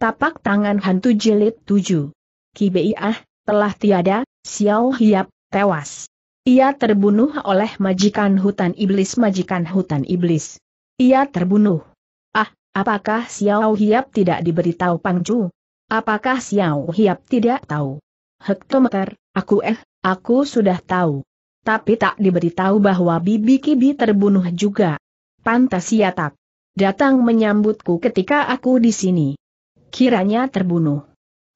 Tapak tangan hantu jilid 7. ah telah tiada, Xiao Hiap, tewas. Ia terbunuh oleh majikan hutan iblis majikan hutan iblis. Ia terbunuh. Ah, apakah Xiao Hiap tidak diberitahu Pangcu? Apakah Xiao Hiap tidak tahu? Hektometer, aku eh, aku sudah tahu. Tapi tak diberitahu bahwa Bibi Kibi terbunuh juga. Pantas ia tak datang menyambutku ketika aku di sini kiranya terbunuh.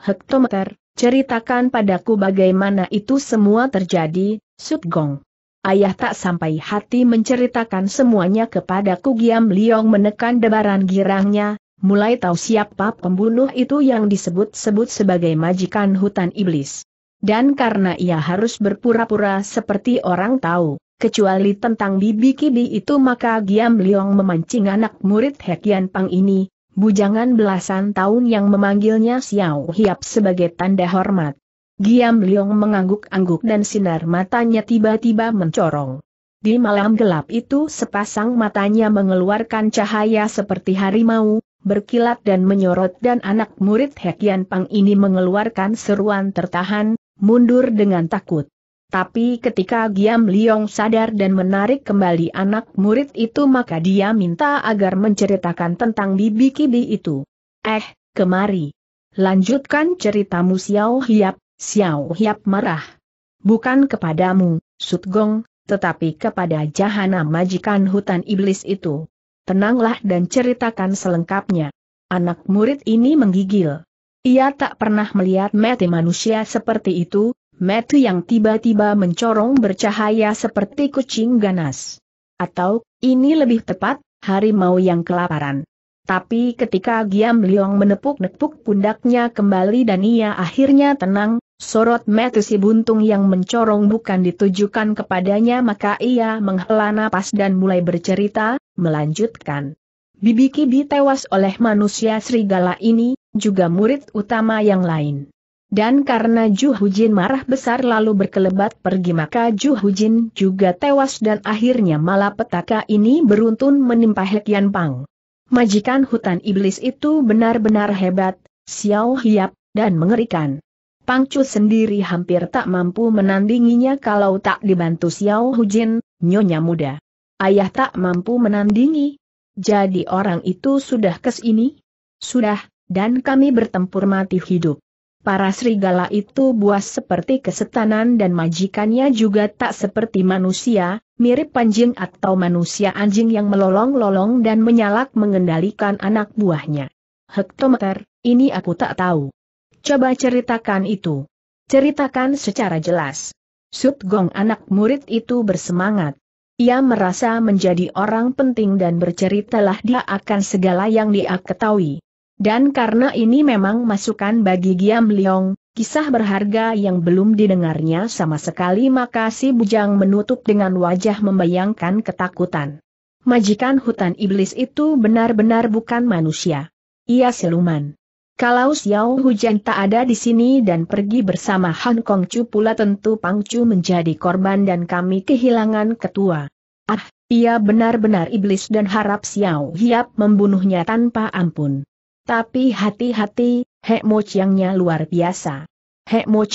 Hektometer, ceritakan padaku bagaimana itu semua terjadi, Sutgong. Ayah tak sampai hati menceritakan semuanya kepadaku Giam Liong menekan debaran girangnya, mulai tahu siapa pembunuh itu yang disebut-sebut sebagai majikan hutan iblis. Dan karena ia harus berpura-pura seperti orang tahu, kecuali tentang bibi kibi itu maka Giam Liong memancing anak murid Hekian Pang ini, bujangan belasan tahun yang memanggilnya Xiao Hiap sebagai tanda hormat. Giam Liong mengangguk-angguk dan sinar matanya tiba-tiba mencorong. Di malam gelap itu sepasang matanya mengeluarkan cahaya seperti harimau, berkilat dan menyorot dan anak murid Hekian Pang ini mengeluarkan seruan tertahan, mundur dengan takut. Tapi ketika Giam Liong sadar dan menarik kembali anak murid itu maka dia minta agar menceritakan tentang bibi kibi itu. Eh, kemari. Lanjutkan ceritamu Xiao Hiap, Xiao Hiap marah. Bukan kepadamu, Sutgong, tetapi kepada jahana majikan hutan iblis itu. Tenanglah dan ceritakan selengkapnya. Anak murid ini menggigil. Ia tak pernah melihat mati manusia seperti itu, Metu yang tiba-tiba mencorong bercahaya seperti kucing ganas. Atau, ini lebih tepat, harimau yang kelaparan. Tapi ketika Giam Liong menepuk-nepuk pundaknya kembali dan ia akhirnya tenang, sorot metu si buntung yang mencorong bukan ditujukan kepadanya maka ia menghela nafas dan mulai bercerita, melanjutkan. Bibi Kibi tewas oleh manusia serigala ini, juga murid utama yang lain. Dan karena Ju Hujin marah besar lalu berkelebat pergi maka Ju Hujin juga tewas dan akhirnya malapetaka ini beruntun menimpa Hekian Pang. Majikan hutan iblis itu benar-benar hebat, siau hiap, dan mengerikan. Chu sendiri hampir tak mampu menandinginya kalau tak dibantu Xiao Hujin, nyonya muda. Ayah tak mampu menandingi. Jadi orang itu sudah kesini? Sudah, dan kami bertempur mati hidup. Para serigala itu buas seperti kesetanan dan majikannya juga tak seperti manusia, mirip anjing atau manusia anjing yang melolong-lolong dan menyalak mengendalikan anak buahnya. Hektometer, ini aku tak tahu. Coba ceritakan itu. Ceritakan secara jelas. Sut Gong anak murid itu bersemangat. Ia merasa menjadi orang penting dan berceritalah dia akan segala yang dia ketahui. Dan karena ini memang masukan bagi Giam Leong, kisah berharga yang belum didengarnya sama sekali maka si bujang menutup dengan wajah membayangkan ketakutan. Majikan hutan iblis itu benar-benar bukan manusia. Ia siluman. Kalau Xiao Hujan tak ada di sini dan pergi bersama Han Kong Chu pula tentu Pang Chu menjadi korban dan kami kehilangan ketua. Ah, ia benar-benar iblis dan harap Xiao Hiap membunuhnya tanpa ampun. Tapi hati-hati, Hek Mo luar biasa. Hek Mo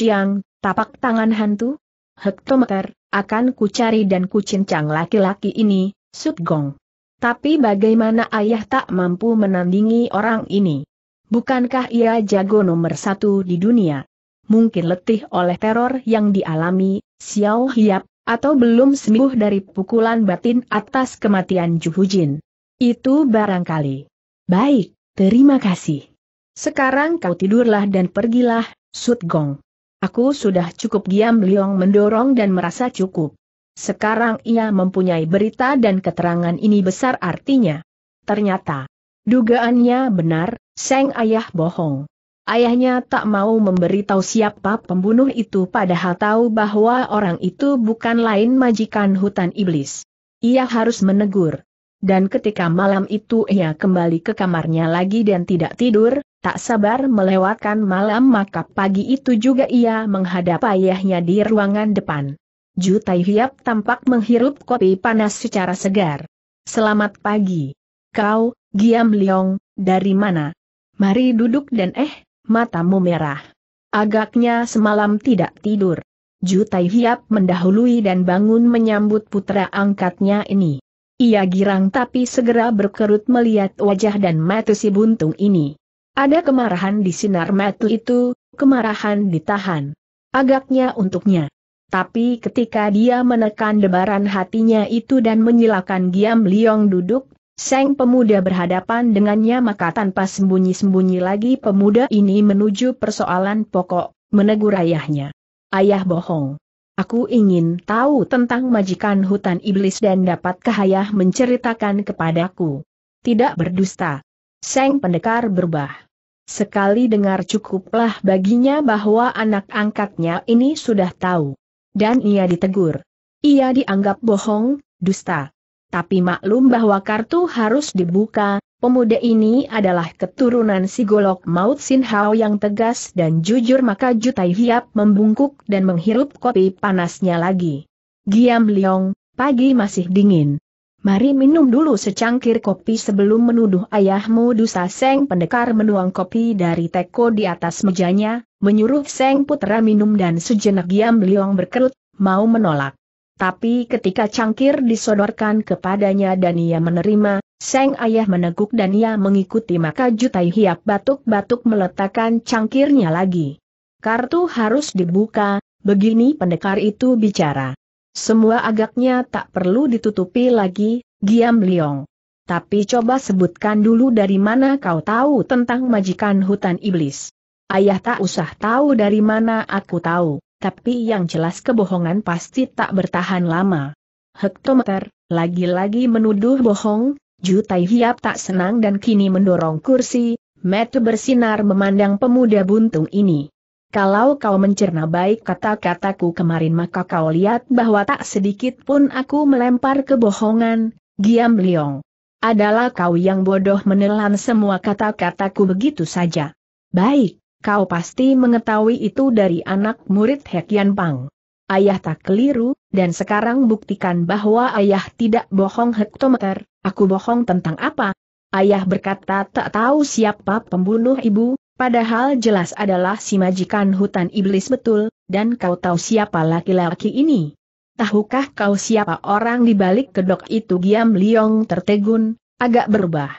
tapak tangan hantu? Hektometer, akan kucari dan kucincang laki-laki ini, Sut Gong. Tapi bagaimana ayah tak mampu menandingi orang ini? Bukankah ia jago nomor satu di dunia? Mungkin letih oleh teror yang dialami, Xiao Hiap, atau belum sembuh dari pukulan batin atas kematian Juhujin. Itu barangkali. Baik, Terima kasih. Sekarang kau tidurlah dan pergilah, Sut Gong. Aku sudah cukup diam Liong mendorong dan merasa cukup. Sekarang ia mempunyai berita dan keterangan ini besar artinya. Ternyata, dugaannya benar, Seng ayah bohong. Ayahnya tak mau memberitahu siapa pembunuh itu padahal tahu bahwa orang itu bukan lain majikan hutan iblis. Ia harus menegur. Dan ketika malam itu ia kembali ke kamarnya lagi dan tidak tidur, tak sabar melewatkan malam maka pagi itu juga ia menghadap ayahnya di ruangan depan. Jutai Hiap tampak menghirup kopi panas secara segar. Selamat pagi. Kau, Giam Leong, dari mana? Mari duduk dan eh, matamu merah. Agaknya semalam tidak tidur. Jutai Hiap mendahului dan bangun menyambut putra angkatnya ini. Ia girang tapi segera berkerut melihat wajah dan mata si buntung ini. Ada kemarahan di sinar mata itu, kemarahan ditahan. Agaknya untuknya. Tapi ketika dia menekan debaran hatinya itu dan menyilakan Giam Liong duduk, Seng pemuda berhadapan dengannya maka tanpa sembunyi-sembunyi lagi pemuda ini menuju persoalan pokok, menegur ayahnya. Ayah bohong. Aku ingin tahu tentang majikan hutan iblis dan dapatkah ayah menceritakan kepadaku. Tidak berdusta. Seng pendekar berbah. Sekali dengar cukuplah baginya bahwa anak angkatnya ini sudah tahu. Dan ia ditegur. Ia dianggap bohong, dusta. Tapi maklum bahwa kartu harus dibuka, Pemuda ini adalah keturunan si Golok Maut Sin Hao yang tegas dan jujur maka Jutai Hiap membungkuk dan menghirup kopi panasnya lagi. Giam Leong, pagi masih dingin. Mari minum dulu secangkir kopi sebelum menuduh ayahmu dusa Seng Pendekar menuang kopi dari teko di atas mejanya, menyuruh Seng Putra minum dan sejenak Giam Leong berkerut, mau menolak. Tapi ketika cangkir disodorkan kepadanya dan ia menerima, Seng ayah meneguk dan ia mengikuti maka Jutai Hiap batuk-batuk meletakkan cangkirnya lagi. Kartu harus dibuka, begini pendekar itu bicara. Semua agaknya tak perlu ditutupi lagi, diam Liong. Tapi coba sebutkan dulu dari mana kau tahu tentang majikan hutan iblis. Ayah tak usah tahu dari mana aku tahu tapi yang jelas kebohongan pasti tak bertahan lama. Hektometer, lagi-lagi menuduh bohong, Jutai Hiap tak senang dan kini mendorong kursi, Metu bersinar memandang pemuda buntung ini. Kalau kau mencerna baik kata-kataku kemarin maka kau lihat bahwa tak sedikit pun aku melempar kebohongan, Giam Liong. Adalah kau yang bodoh menelan semua kata-kataku begitu saja. Baik, Kau pasti mengetahui itu dari anak murid Hekian Pang. Ayah tak keliru, dan sekarang buktikan bahwa ayah tidak bohong hektometer, aku bohong tentang apa? Ayah berkata tak tahu siapa pembunuh ibu, padahal jelas adalah si majikan hutan iblis betul, dan kau tahu siapa laki-laki ini. Tahukah kau siapa orang di balik kedok itu Giam Liong tertegun, agak berubah.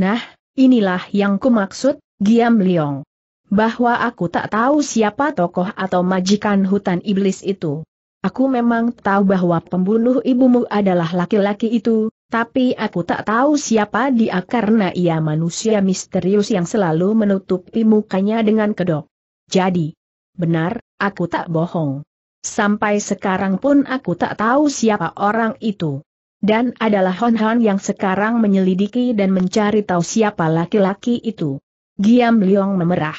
Nah, inilah yang kumaksud, Giam Liong bahwa aku tak tahu siapa tokoh atau majikan hutan iblis itu. Aku memang tahu bahwa pembunuh ibumu adalah laki-laki itu, tapi aku tak tahu siapa dia karena ia manusia misterius yang selalu menutupi mukanya dengan kedok. Jadi, benar, aku tak bohong. Sampai sekarang pun aku tak tahu siapa orang itu. Dan adalah Hon Han yang sekarang menyelidiki dan mencari tahu siapa laki-laki itu. Giam Liong memerah.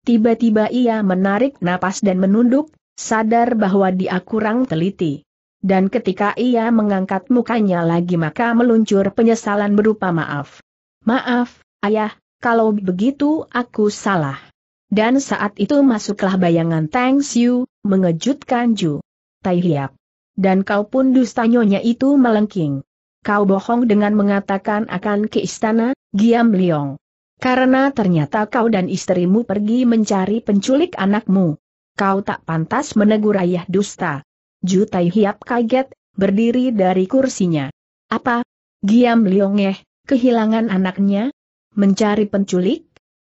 Tiba-tiba ia menarik napas dan menunduk, sadar bahwa dia kurang teliti. Dan ketika ia mengangkat mukanya lagi maka meluncur penyesalan berupa maaf. Maaf, ayah, kalau begitu aku salah. Dan saat itu masuklah bayangan Tang Xiu, mengejutkan Ju. Tai Hiap. Dan kau pun dustanyonya itu melengking. Kau bohong dengan mengatakan akan ke istana, Giam Liong. Karena ternyata kau dan istrimu pergi mencari penculik anakmu. Kau tak pantas menegur ayah dusta. Jutai Hiap kaget, berdiri dari kursinya. Apa? Giam Liongeh, kehilangan anaknya? Mencari penculik?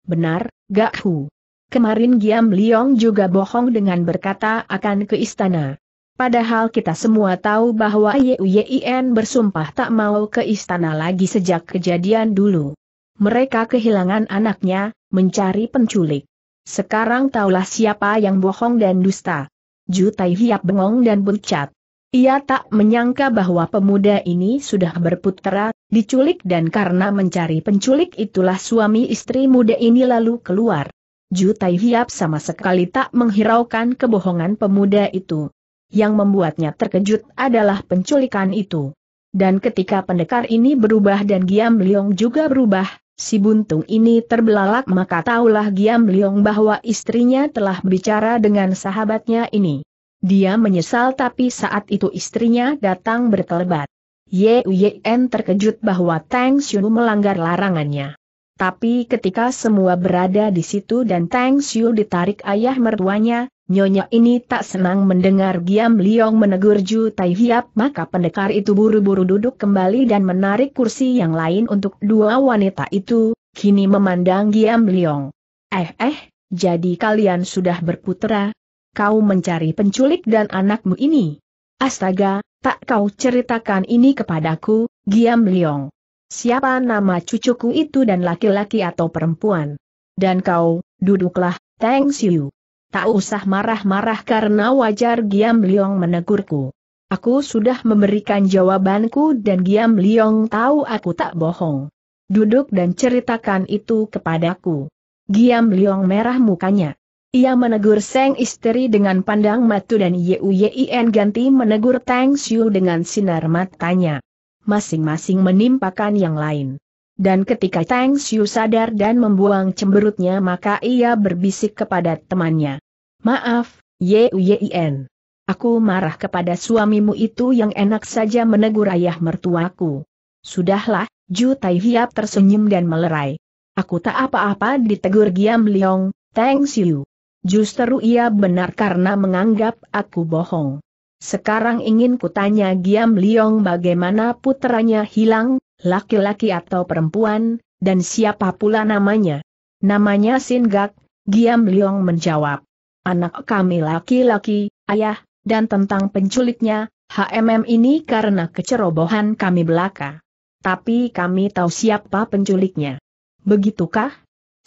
Benar, Gak Hu. Kemarin Giam Liong juga bohong dengan berkata akan ke istana. Padahal kita semua tahu bahwa Yien bersumpah tak mau ke istana lagi sejak kejadian dulu. Mereka kehilangan anaknya, mencari penculik. Sekarang taulah siapa yang bohong dan dusta. Jutai Hiap bengong dan pucat. Ia tak menyangka bahwa pemuda ini sudah berputera, diculik dan karena mencari penculik itulah suami istri muda ini lalu keluar. Jutai Hiap sama sekali tak menghiraukan kebohongan pemuda itu. Yang membuatnya terkejut adalah penculikan itu. Dan ketika pendekar ini berubah dan Giam Liong juga berubah, Si buntung ini terbelalak maka taulah Giam Liong bahwa istrinya telah bicara dengan sahabatnya ini. Dia menyesal tapi saat itu istrinya datang berkelebat. Uyen terkejut bahwa Tang Xiu melanggar larangannya. Tapi ketika semua berada di situ dan Tang Xiu ditarik ayah mertuanya, Nyonya ini tak senang mendengar Giam Liong menegur Ju Tai Hiap maka pendekar itu buru-buru duduk kembali dan menarik kursi yang lain untuk dua wanita itu, kini memandang Giam Liong. Eh eh, jadi kalian sudah berputera? Kau mencari penculik dan anakmu ini? Astaga, tak kau ceritakan ini kepadaku, Giam Liong. Siapa nama cucuku itu dan laki-laki atau perempuan? Dan kau, duduklah, thanks you tak usah marah-marah karena wajar Giam Liong menegurku. Aku sudah memberikan jawabanku dan Giam Liong tahu aku tak bohong. Duduk dan ceritakan itu kepadaku. Giam Liong merah mukanya. Ia menegur Seng istri dengan pandang matu dan Yuyin ganti menegur Tang Xiu dengan sinar matanya. Masing-masing menimpakan yang lain. Dan ketika Tang Xiu sadar dan membuang cemberutnya maka ia berbisik kepada temannya. Maaf, Ye Yuyin. Aku marah kepada suamimu itu yang enak saja menegur ayah mertuaku. Sudahlah, Ju Tai Hiap tersenyum dan melerai. Aku tak apa-apa ditegur Giam Leong, Tang Xiu. Justru ia benar karena menganggap aku bohong. Sekarang ingin kutanya Giam Liong bagaimana putranya hilang, laki-laki atau perempuan, dan siapa pula namanya. Namanya Singgak, Giam Liong menjawab. Anak kami laki-laki, ayah, dan tentang penculiknya, HMM ini karena kecerobohan kami belaka. Tapi kami tahu siapa penculiknya. Begitukah?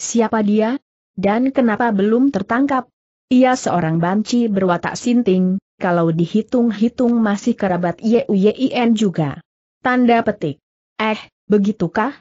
Siapa dia? Dan kenapa belum tertangkap? Ia seorang banci berwatak sinting, kalau dihitung-hitung masih kerabat Yuyin juga. Tanda petik. Eh, begitukah?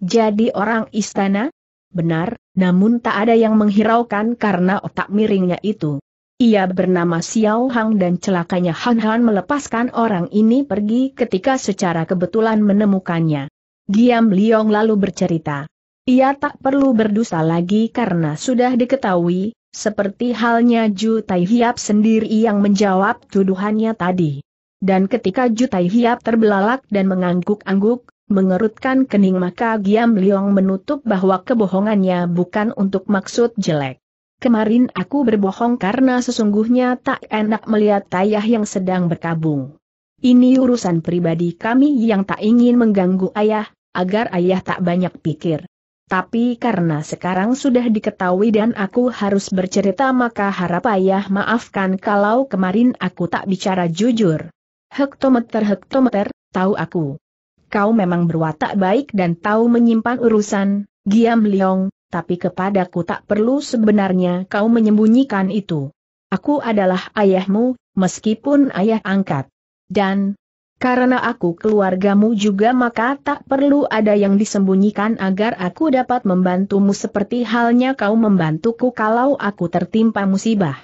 Jadi orang istana? Benar, namun tak ada yang menghiraukan karena otak miringnya itu. Ia bernama Xiao Hang dan celakanya Han Han melepaskan orang ini pergi ketika secara kebetulan menemukannya. Giam Liong lalu bercerita. Ia tak perlu berdusta lagi karena sudah diketahui, seperti halnya Ju Tai Hiap sendiri yang menjawab tuduhannya tadi. Dan ketika Ju Tai Hiap terbelalak dan mengangguk-angguk, mengerutkan kening maka Giam Liong menutup bahwa kebohongannya bukan untuk maksud jelek. Kemarin aku berbohong karena sesungguhnya tak enak melihat ayah yang sedang berkabung. Ini urusan pribadi kami yang tak ingin mengganggu ayah, agar ayah tak banyak pikir. Tapi karena sekarang sudah diketahui dan aku harus bercerita maka harap ayah maafkan kalau kemarin aku tak bicara jujur. Hektometer hektometer, tahu aku kau memang berwatak baik dan tahu menyimpan urusan, Giam Leong, tapi kepadaku tak perlu sebenarnya kau menyembunyikan itu. Aku adalah ayahmu, meskipun ayah angkat. Dan, karena aku keluargamu juga maka tak perlu ada yang disembunyikan agar aku dapat membantumu seperti halnya kau membantuku kalau aku tertimpa musibah.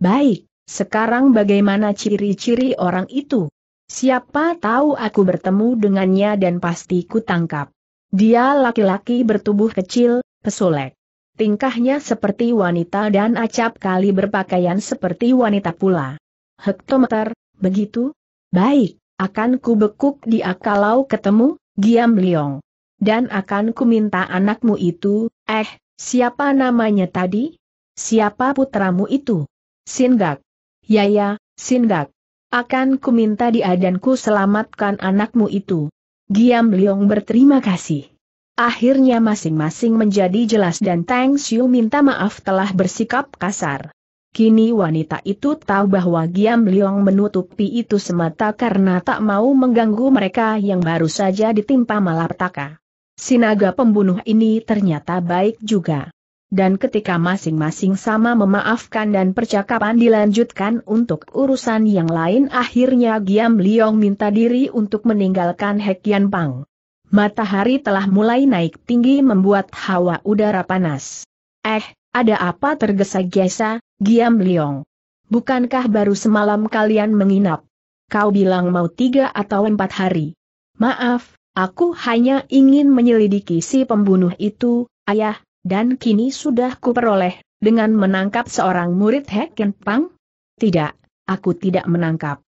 Baik, sekarang bagaimana ciri-ciri orang itu? Siapa tahu aku bertemu dengannya dan pasti kutangkap. Dia laki-laki bertubuh kecil, pesulek. Tingkahnya seperti wanita dan acap kali berpakaian seperti wanita pula. Hektometer, begitu? Baik, akan kubekuk bekuk dia kalau ketemu, Giam Liong. Dan akan kuminta anakmu itu, eh, siapa namanya tadi? Siapa putramu itu? Sindak. Yaya, Sindak. Akan kuminta dia dan ku selamatkan anakmu itu. Giam Liong berterima kasih. Akhirnya masing-masing menjadi jelas dan Tang Xiu minta maaf telah bersikap kasar. Kini wanita itu tahu bahwa Giam Liong menutupi itu semata karena tak mau mengganggu mereka yang baru saja ditimpa malapetaka. Sinaga pembunuh ini ternyata baik juga dan ketika masing-masing sama memaafkan dan percakapan dilanjutkan untuk urusan yang lain akhirnya Giam Liong minta diri untuk meninggalkan Hek Yan Pang. Matahari telah mulai naik tinggi membuat hawa udara panas. Eh, ada apa tergesa-gesa, Giam Liong? Bukankah baru semalam kalian menginap? Kau bilang mau tiga atau empat hari. Maaf, aku hanya ingin menyelidiki si pembunuh itu, ayah, dan kini sudah kuperoleh, dengan menangkap seorang murid Heken Pang? Tidak, aku tidak menangkap.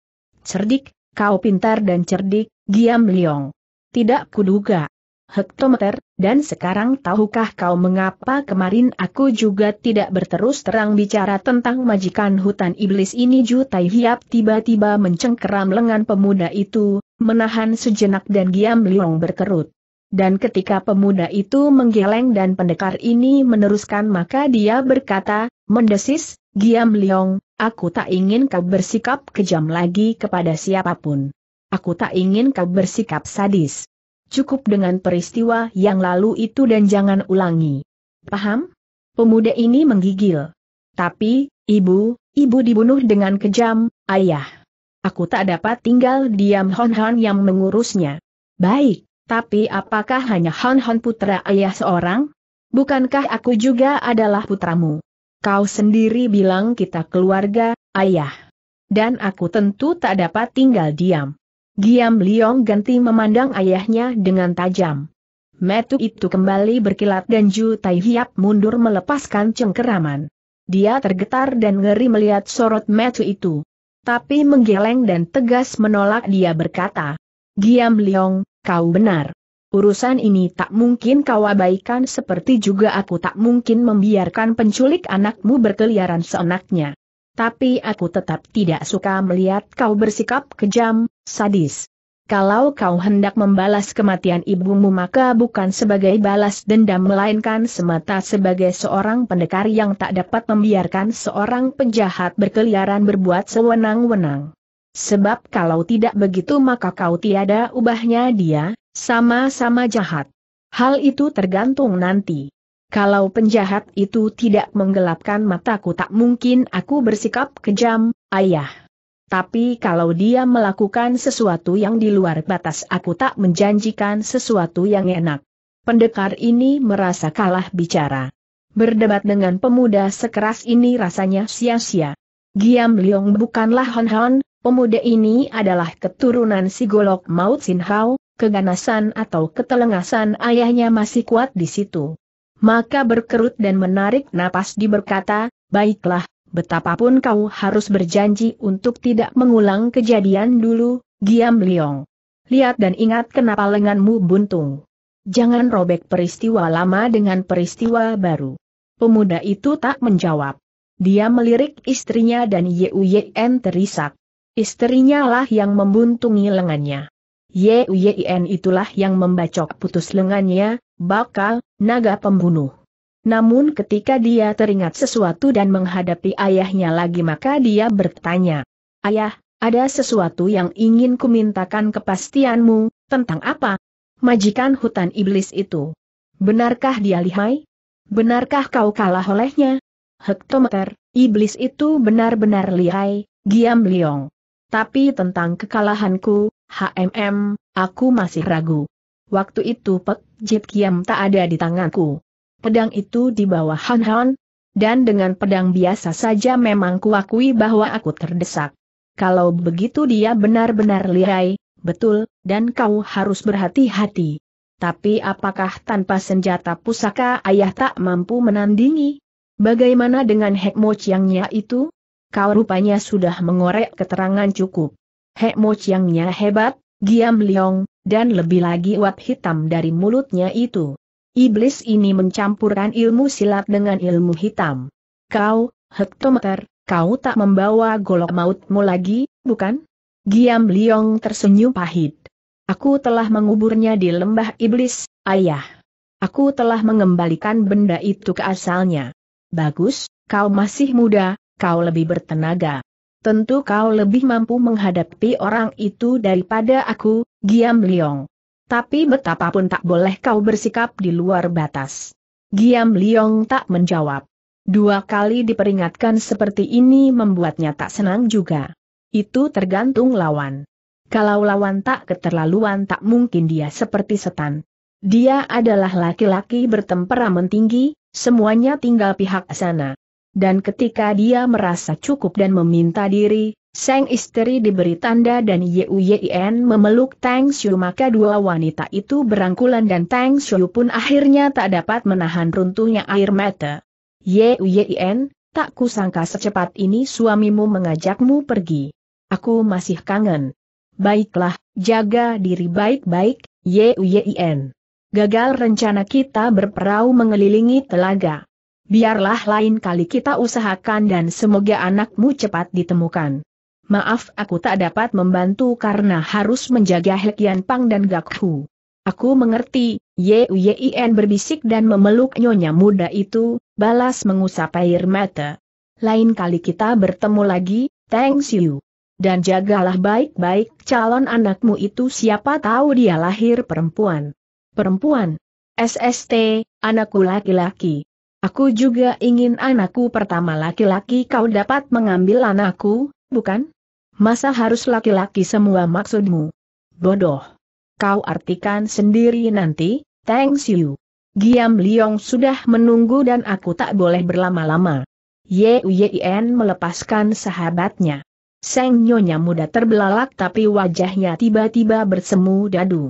Cerdik, kau pintar dan cerdik, Giam Liong. Tidak kuduga. Hektometer, dan sekarang tahukah kau mengapa kemarin aku juga tidak berterus terang bicara tentang majikan hutan iblis ini Ju Tai Hiap tiba-tiba mencengkeram lengan pemuda itu, menahan sejenak dan Giam Liong berkerut. Dan ketika pemuda itu menggeleng dan pendekar ini meneruskan maka dia berkata, mendesis, Giam Leong, aku tak ingin kau bersikap kejam lagi kepada siapapun. Aku tak ingin kau bersikap sadis. Cukup dengan peristiwa yang lalu itu dan jangan ulangi. Paham? Pemuda ini menggigil. Tapi, ibu, ibu dibunuh dengan kejam, ayah. Aku tak dapat tinggal diam Hon Hon yang mengurusnya. Baik, tapi apakah hanya Hon Hon putra ayah seorang? Bukankah aku juga adalah putramu? Kau sendiri bilang kita keluarga, ayah. Dan aku tentu tak dapat tinggal diam. Giam Liong ganti memandang ayahnya dengan tajam. Metu itu kembali berkilat dan Ju Tai Hiap mundur melepaskan cengkeraman. Dia tergetar dan ngeri melihat sorot Metu itu. Tapi menggeleng dan tegas menolak dia berkata, Giam Liong, kau benar. Urusan ini tak mungkin kau abaikan seperti juga aku tak mungkin membiarkan penculik anakmu berkeliaran seenaknya. Tapi aku tetap tidak suka melihat kau bersikap kejam, sadis. Kalau kau hendak membalas kematian ibumu maka bukan sebagai balas dendam melainkan semata sebagai seorang pendekar yang tak dapat membiarkan seorang penjahat berkeliaran berbuat sewenang-wenang. Sebab kalau tidak begitu maka kau tiada ubahnya dia, sama-sama jahat. Hal itu tergantung nanti. Kalau penjahat itu tidak menggelapkan mataku tak mungkin aku bersikap kejam, ayah. Tapi kalau dia melakukan sesuatu yang di luar batas aku tak menjanjikan sesuatu yang enak. Pendekar ini merasa kalah bicara. Berdebat dengan pemuda sekeras ini rasanya sia-sia. Giam Liong bukanlah Hon Hon, Pemuda ini adalah keturunan Sigolok Maut Sinhao, keganasan atau ketelengasan ayahnya masih kuat di situ. Maka berkerut dan menarik napas berkata, baiklah, betapapun kau harus berjanji untuk tidak mengulang kejadian dulu, Giam Liong. Lihat dan ingat kenapa lenganmu buntung. Jangan robek peristiwa lama dengan peristiwa baru. Pemuda itu tak menjawab. Dia melirik istrinya dan Yuyen terisak. Istrinya lah yang membuntungi lengannya. Yuen itulah yang membacok putus lengannya, bakal, naga pembunuh. Namun ketika dia teringat sesuatu dan menghadapi ayahnya lagi maka dia bertanya, Ayah, ada sesuatu yang ingin kumintakan kepastianmu, tentang apa? Majikan hutan iblis itu. Benarkah dia lihai? Benarkah kau kalah olehnya? Hektometer, iblis itu benar-benar lihai, Giam Liong. Tapi tentang kekalahanku, HMM, aku masih ragu. Waktu itu Pek Jit Kiam tak ada di tanganku. Pedang itu di bawah Han Han, dan dengan pedang biasa saja memang kuakui bahwa aku terdesak. Kalau begitu dia benar-benar lihai, betul, dan kau harus berhati-hati. Tapi apakah tanpa senjata pusaka ayah tak mampu menandingi? Bagaimana dengan Hekmo Chiangnya itu? kau rupanya sudah mengorek keterangan cukup. Hek Mo Chiangnya hebat, Giam Liong, dan lebih lagi wat hitam dari mulutnya itu. Iblis ini mencampurkan ilmu silat dengan ilmu hitam. Kau, hektometer, kau tak membawa golok mautmu lagi, bukan? Giam Liong tersenyum pahit. Aku telah menguburnya di lembah iblis, ayah. Aku telah mengembalikan benda itu ke asalnya. Bagus, kau masih muda, kau lebih bertenaga. Tentu kau lebih mampu menghadapi orang itu daripada aku, Giam Liong. Tapi betapapun tak boleh kau bersikap di luar batas. Giam Liong tak menjawab. Dua kali diperingatkan seperti ini membuatnya tak senang juga. Itu tergantung lawan. Kalau lawan tak keterlaluan tak mungkin dia seperti setan. Dia adalah laki-laki bertemperamen tinggi, semuanya tinggal pihak sana dan ketika dia merasa cukup dan meminta diri, sang istri diberi tanda dan Yuyin memeluk Tang Xiu maka dua wanita itu berangkulan dan Tang Xiu pun akhirnya tak dapat menahan runtuhnya air mata. Yuyin, tak kusangka secepat ini suamimu mengajakmu pergi. Aku masih kangen. Baiklah, jaga diri baik-baik, Yuyin. Gagal rencana kita berperahu mengelilingi telaga biarlah lain kali kita usahakan dan semoga anakmu cepat ditemukan. Maaf aku tak dapat membantu karena harus menjaga Hekian Pang dan Gakhu. Aku mengerti, Yuyin berbisik dan memeluk nyonya muda itu, balas mengusap air mata. Lain kali kita bertemu lagi, thanks you. Dan jagalah baik-baik calon anakmu itu siapa tahu dia lahir perempuan. Perempuan. SST, anakku laki-laki. Aku juga ingin anakku pertama laki-laki kau dapat mengambil anakku, bukan? Masa harus laki-laki semua maksudmu? Bodoh. Kau artikan sendiri nanti, thanks you. Giam Liong sudah menunggu dan aku tak boleh berlama-lama. Ye Yuen melepaskan sahabatnya. Seng nyonya muda terbelalak tapi wajahnya tiba-tiba bersemu dadu.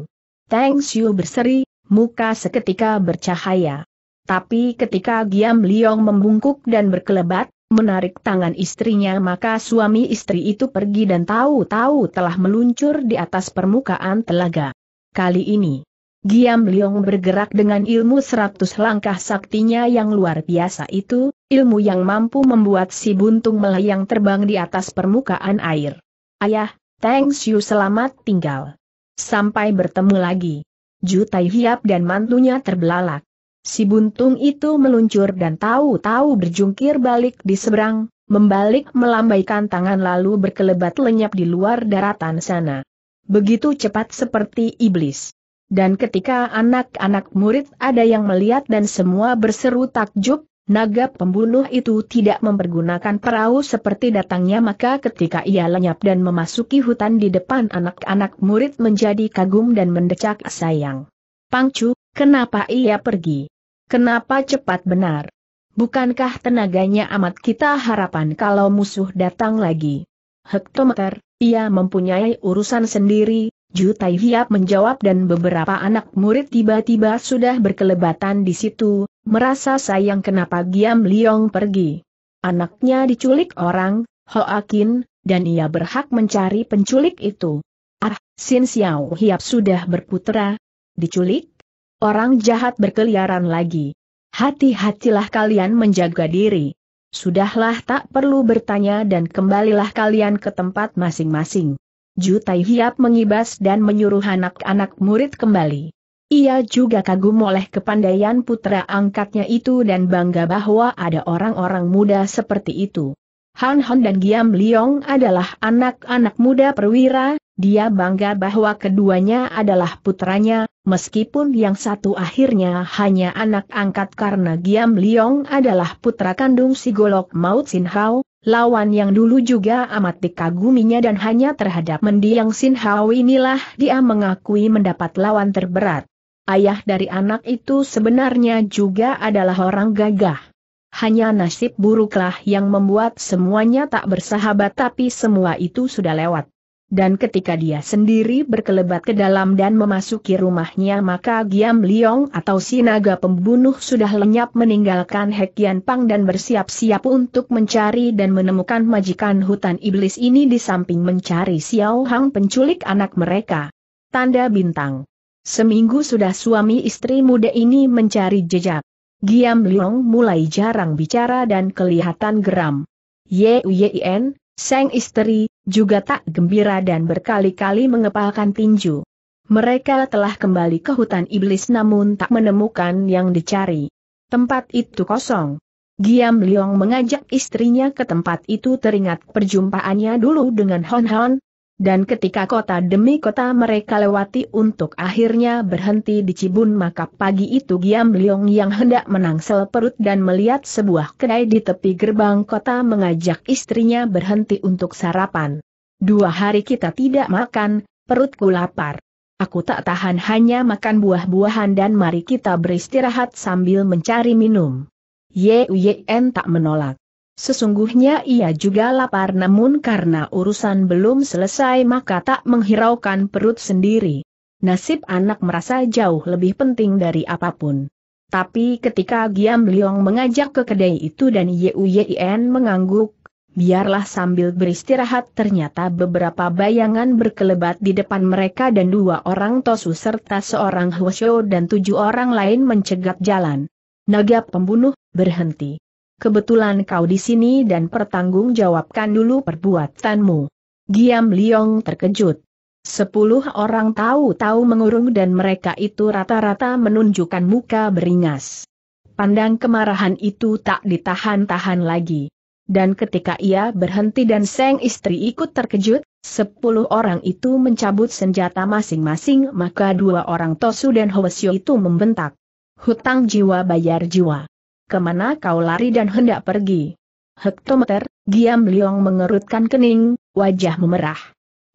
Tang Xiu berseri, muka seketika bercahaya. Tapi ketika Giam Liong membungkuk dan berkelebat, menarik tangan istrinya maka suami istri itu pergi dan tahu-tahu telah meluncur di atas permukaan telaga. Kali ini, Giam Liong bergerak dengan ilmu seratus langkah saktinya yang luar biasa itu, ilmu yang mampu membuat si buntung melayang terbang di atas permukaan air. Ayah, thanks you selamat tinggal. Sampai bertemu lagi. Jutai Hiap dan mantunya terbelalak. Si buntung itu meluncur dan tahu-tahu berjungkir balik di seberang, membalik melambaikan tangan lalu berkelebat lenyap di luar daratan sana. Begitu cepat seperti iblis. Dan ketika anak-anak murid ada yang melihat dan semua berseru takjub, naga pembunuh itu tidak mempergunakan perahu seperti datangnya maka ketika ia lenyap dan memasuki hutan di depan anak-anak murid menjadi kagum dan mendecak sayang. Pangcu, Kenapa ia pergi? Kenapa cepat benar? Bukankah tenaganya amat kita harapan kalau musuh datang lagi? Hektometer, ia mempunyai urusan sendiri, Jutai Hiap menjawab dan beberapa anak murid tiba-tiba sudah berkelebatan di situ, merasa sayang kenapa Giam Liong pergi. Anaknya diculik orang, Hoakin, dan ia berhak mencari penculik itu. Ah, Sin Xiao Hiap sudah berputera. Diculik? Orang jahat berkeliaran lagi. Hati-hatilah kalian menjaga diri. Sudahlah tak perlu bertanya dan kembalilah kalian ke tempat masing-masing. Jutai Hiap mengibas dan menyuruh anak-anak murid kembali. Ia juga kagum oleh kepandaian putra angkatnya itu dan bangga bahwa ada orang-orang muda seperti itu. Han Hon dan Giam Liong adalah anak-anak muda perwira, dia bangga bahwa keduanya adalah putranya, meskipun yang satu akhirnya hanya anak angkat karena Giam Liong adalah putra kandung si Golok Maut Sin Hao, lawan yang dulu juga amat dikaguminya dan hanya terhadap mendiang Sin Hao inilah dia mengakui mendapat lawan terberat. Ayah dari anak itu sebenarnya juga adalah orang gagah. Hanya nasib buruklah yang membuat semuanya tak bersahabat tapi semua itu sudah lewat. Dan ketika dia sendiri berkelebat ke dalam dan memasuki rumahnya maka Giam Liong atau si naga pembunuh sudah lenyap meninggalkan Hekian Pang dan bersiap-siap untuk mencari dan menemukan majikan hutan iblis ini di samping mencari Xiao Hang penculik anak mereka. Tanda bintang. Seminggu sudah suami istri muda ini mencari jejak. Giam Liong mulai jarang bicara dan kelihatan geram. Ye Yuyin, sang istri, juga tak gembira dan berkali-kali mengepalkan tinju. Mereka telah kembali ke hutan iblis namun tak menemukan yang dicari. Tempat itu kosong. Giam Liong mengajak istrinya ke tempat itu teringat perjumpaannya dulu dengan Hon Hon, dan ketika kota demi kota mereka lewati untuk akhirnya berhenti di Cibun maka pagi itu Giam Liong yang hendak menangsel perut dan melihat sebuah kedai di tepi gerbang kota mengajak istrinya berhenti untuk sarapan. Dua hari kita tidak makan, perutku lapar. Aku tak tahan hanya makan buah-buahan dan mari kita beristirahat sambil mencari minum. Uyen tak menolak. Sesungguhnya ia juga lapar namun karena urusan belum selesai maka tak menghiraukan perut sendiri. Nasib anak merasa jauh lebih penting dari apapun. Tapi ketika Giam Liong mengajak ke kedai itu dan Yuyen mengangguk, biarlah sambil beristirahat ternyata beberapa bayangan berkelebat di depan mereka dan dua orang Tosu serta seorang Hwasyo dan tujuh orang lain mencegat jalan. Naga pembunuh, berhenti kebetulan kau di sini dan pertanggungjawabkan dulu perbuatanmu. Giam Liong terkejut. Sepuluh orang tahu-tahu mengurung dan mereka itu rata-rata menunjukkan muka beringas. Pandang kemarahan itu tak ditahan-tahan lagi. Dan ketika ia berhenti dan seng istri ikut terkejut, sepuluh orang itu mencabut senjata masing-masing maka dua orang Tosu dan Hwasyo itu membentak. Hutang jiwa bayar jiwa kemana kau lari dan hendak pergi? Hektometer, Giam Liong mengerutkan kening, wajah memerah.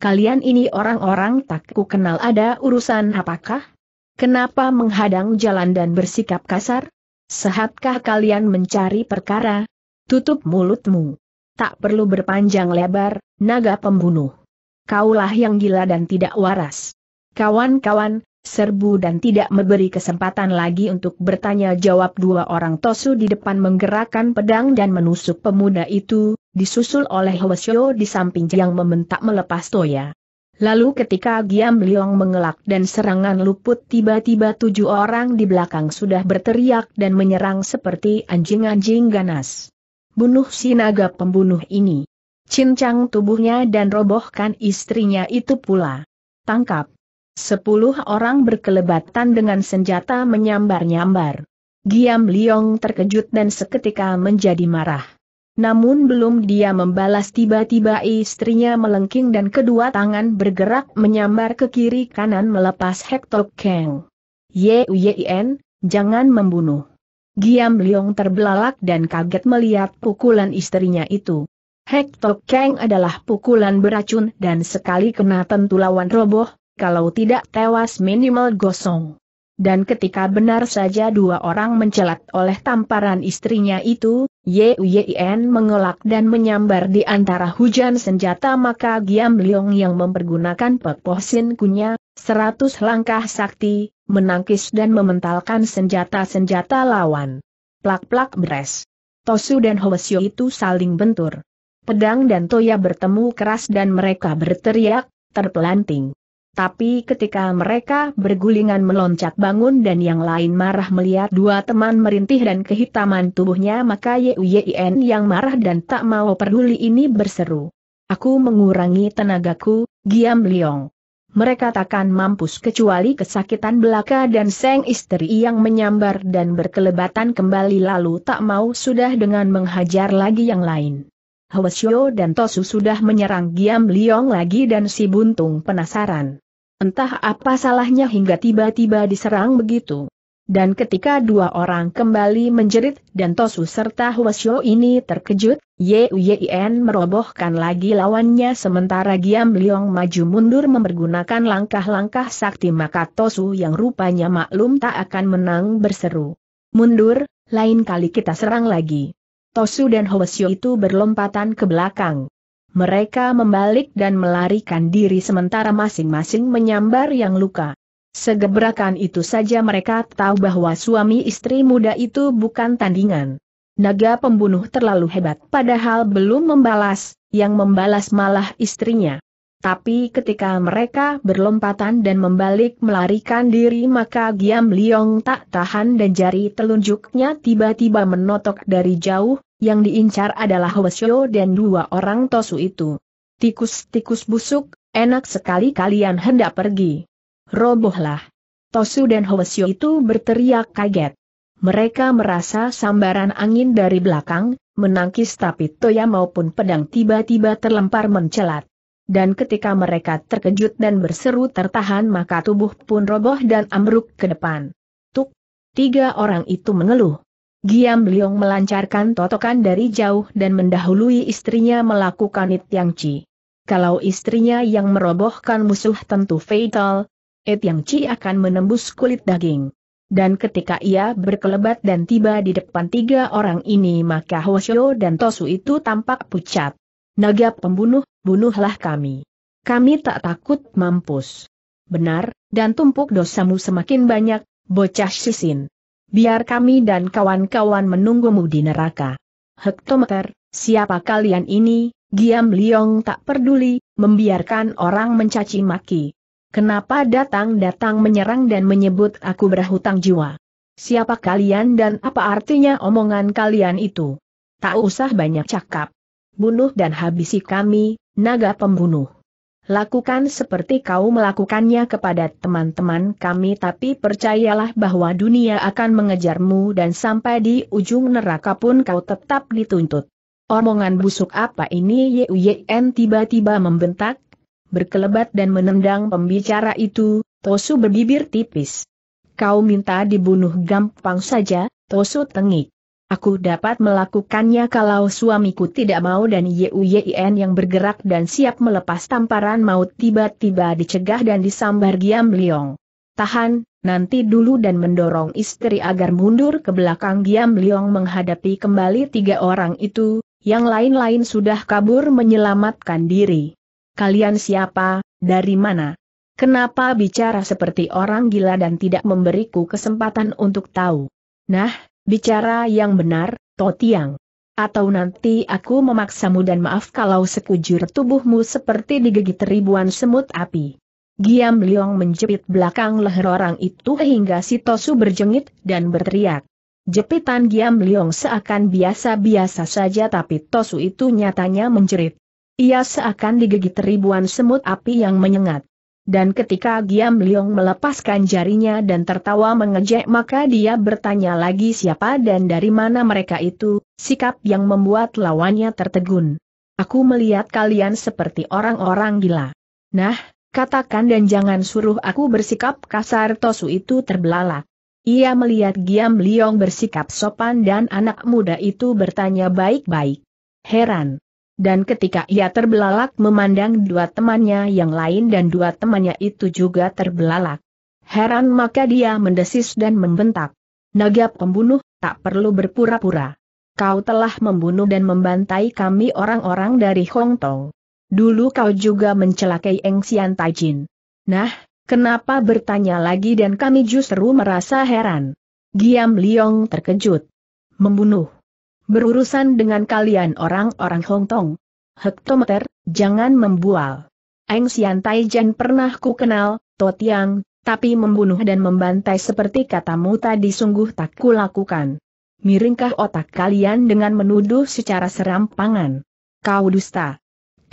Kalian ini orang-orang tak ku kenal ada urusan apakah? Kenapa menghadang jalan dan bersikap kasar? Sehatkah kalian mencari perkara? Tutup mulutmu. Tak perlu berpanjang lebar, naga pembunuh. Kaulah yang gila dan tidak waras. Kawan-kawan, serbu dan tidak memberi kesempatan lagi untuk bertanya jawab dua orang Tosu di depan menggerakkan pedang dan menusuk pemuda itu, disusul oleh Hwasyo di samping yang membentak melepas Toya. Lalu ketika Giam Liong mengelak dan serangan luput tiba-tiba tujuh orang di belakang sudah berteriak dan menyerang seperti anjing-anjing ganas. Bunuh si naga pembunuh ini. Cincang tubuhnya dan robohkan istrinya itu pula. Tangkap. Sepuluh orang berkelebatan dengan senjata menyambar-nyambar. Giam Liong terkejut dan seketika menjadi marah. Namun belum dia membalas tiba-tiba istrinya melengking dan kedua tangan bergerak menyambar ke kiri kanan melepas Hektok Kang. Yin, jangan membunuh. Giam Liong terbelalak dan kaget melihat pukulan istrinya itu. Hektok Kang adalah pukulan beracun dan sekali kena tentu lawan roboh, kalau tidak tewas minimal gosong. Dan ketika benar saja dua orang mencelat oleh tamparan istrinya itu, Yuyin mengelak dan menyambar di antara hujan senjata maka Giam Leong yang mempergunakan peposin kunya, seratus langkah sakti, menangkis dan mementalkan senjata-senjata lawan. Plak-plak beres. Tosu dan Hoesyo itu saling bentur. Pedang dan Toya bertemu keras dan mereka berteriak, terpelanting. Tapi ketika mereka bergulingan meloncat bangun dan yang lain marah melihat dua teman merintih dan kehitaman tubuhnya maka Yuyin yang marah dan tak mau peduli ini berseru. Aku mengurangi tenagaku, Giam Liong. Mereka takkan mampus kecuali kesakitan belaka dan seng istri yang menyambar dan berkelebatan kembali lalu tak mau sudah dengan menghajar lagi yang lain. Hwasyo dan Tosu sudah menyerang Giam Liong lagi dan si Buntung penasaran. Entah apa salahnya hingga tiba-tiba diserang begitu. Dan ketika dua orang kembali menjerit dan Tosu serta Hwasyo ini terkejut, Yuyin merobohkan lagi lawannya sementara Giam Liong maju mundur mempergunakan langkah-langkah sakti maka Tosu yang rupanya maklum tak akan menang berseru. Mundur, lain kali kita serang lagi. Tosu dan Hwasyo itu berlompatan ke belakang. Mereka membalik dan melarikan diri sementara masing-masing menyambar yang luka. Segebrakan itu saja mereka tahu bahwa suami istri muda itu bukan tandingan. Naga pembunuh terlalu hebat padahal belum membalas, yang membalas malah istrinya. Tapi ketika mereka berlompatan dan membalik melarikan diri maka Giam Liong tak tahan dan jari telunjuknya tiba-tiba menotok dari jauh, yang diincar adalah Hwasyo dan dua orang Tosu itu. Tikus-tikus busuk, enak sekali kalian hendak pergi. Robohlah. Tosu dan Hwasyo itu berteriak kaget. Mereka merasa sambaran angin dari belakang, menangkis tapi toya maupun pedang tiba-tiba terlempar mencelat. Dan ketika mereka terkejut dan berseru tertahan maka tubuh pun roboh dan ambruk ke depan. Tuk! Tiga orang itu mengeluh. Giam Liong melancarkan totokan dari jauh dan mendahului istrinya melakukan It Yang Chi. Kalau istrinya yang merobohkan musuh tentu fatal, It Yang Chi akan menembus kulit daging. Dan ketika ia berkelebat dan tiba di depan tiga orang ini maka Hoshio dan Tosu itu tampak pucat. Naga pembunuh, bunuhlah kami. Kami tak takut mampus. Benar, dan tumpuk dosamu semakin banyak, bocah sisin biar kami dan kawan-kawan menunggumu di neraka. Hektometer, siapa kalian ini? Giam Liong tak peduli, membiarkan orang mencaci maki. Kenapa datang-datang menyerang dan menyebut aku berhutang jiwa? Siapa kalian dan apa artinya omongan kalian itu? Tak usah banyak cakap. Bunuh dan habisi kami, naga pembunuh. Lakukan seperti kau melakukannya kepada teman-teman kami tapi percayalah bahwa dunia akan mengejarmu dan sampai di ujung neraka pun kau tetap dituntut. Omongan busuk apa ini Yuyen tiba-tiba membentak, berkelebat dan menendang pembicara itu, Tosu berbibir tipis. Kau minta dibunuh gampang saja, Tosu tengik. Aku dapat melakukannya kalau suamiku tidak mau dan Yuyin yang bergerak dan siap melepas tamparan maut tiba-tiba dicegah dan disambar Giam Liong. Tahan, nanti dulu dan mendorong istri agar mundur ke belakang Giam Liong menghadapi kembali tiga orang itu, yang lain-lain sudah kabur menyelamatkan diri. Kalian siapa, dari mana? Kenapa bicara seperti orang gila dan tidak memberiku kesempatan untuk tahu? Nah, Bicara yang benar, Totiang. Atau nanti aku memaksamu dan maaf kalau sekujur tubuhmu seperti digigit ribuan semut api. Giam Liong menjepit belakang leher orang itu hingga si Tosu berjengit dan berteriak. Jepitan Giam Liong seakan biasa-biasa saja tapi Tosu itu nyatanya menjerit. Ia seakan digigit ribuan semut api yang menyengat. Dan ketika Giam Liong melepaskan jarinya dan tertawa mengejek maka dia bertanya lagi siapa dan dari mana mereka itu, sikap yang membuat lawannya tertegun. Aku melihat kalian seperti orang-orang gila. Nah, katakan dan jangan suruh aku bersikap kasar Tosu itu terbelalak. Ia melihat Giam Liong bersikap sopan dan anak muda itu bertanya baik-baik. Heran. Dan ketika ia terbelalak memandang dua temannya yang lain dan dua temannya itu juga terbelalak. Heran maka dia mendesis dan membentak. Naga pembunuh, tak perlu berpura-pura. Kau telah membunuh dan membantai kami orang-orang dari Hong Tong. Dulu kau juga mencelakai Eng Xian Taijin. Nah, kenapa bertanya lagi dan kami justru merasa heran. Giam Liong terkejut. Membunuh. Berurusan dengan kalian orang-orang Hong Tong. Hektometer, jangan membual. Eng Xian Jen pernah ku kenal, Totiang, tapi membunuh dan membantai seperti katamu tadi sungguh tak ku lakukan. Miringkah otak kalian dengan menuduh secara serampangan? Kau dusta.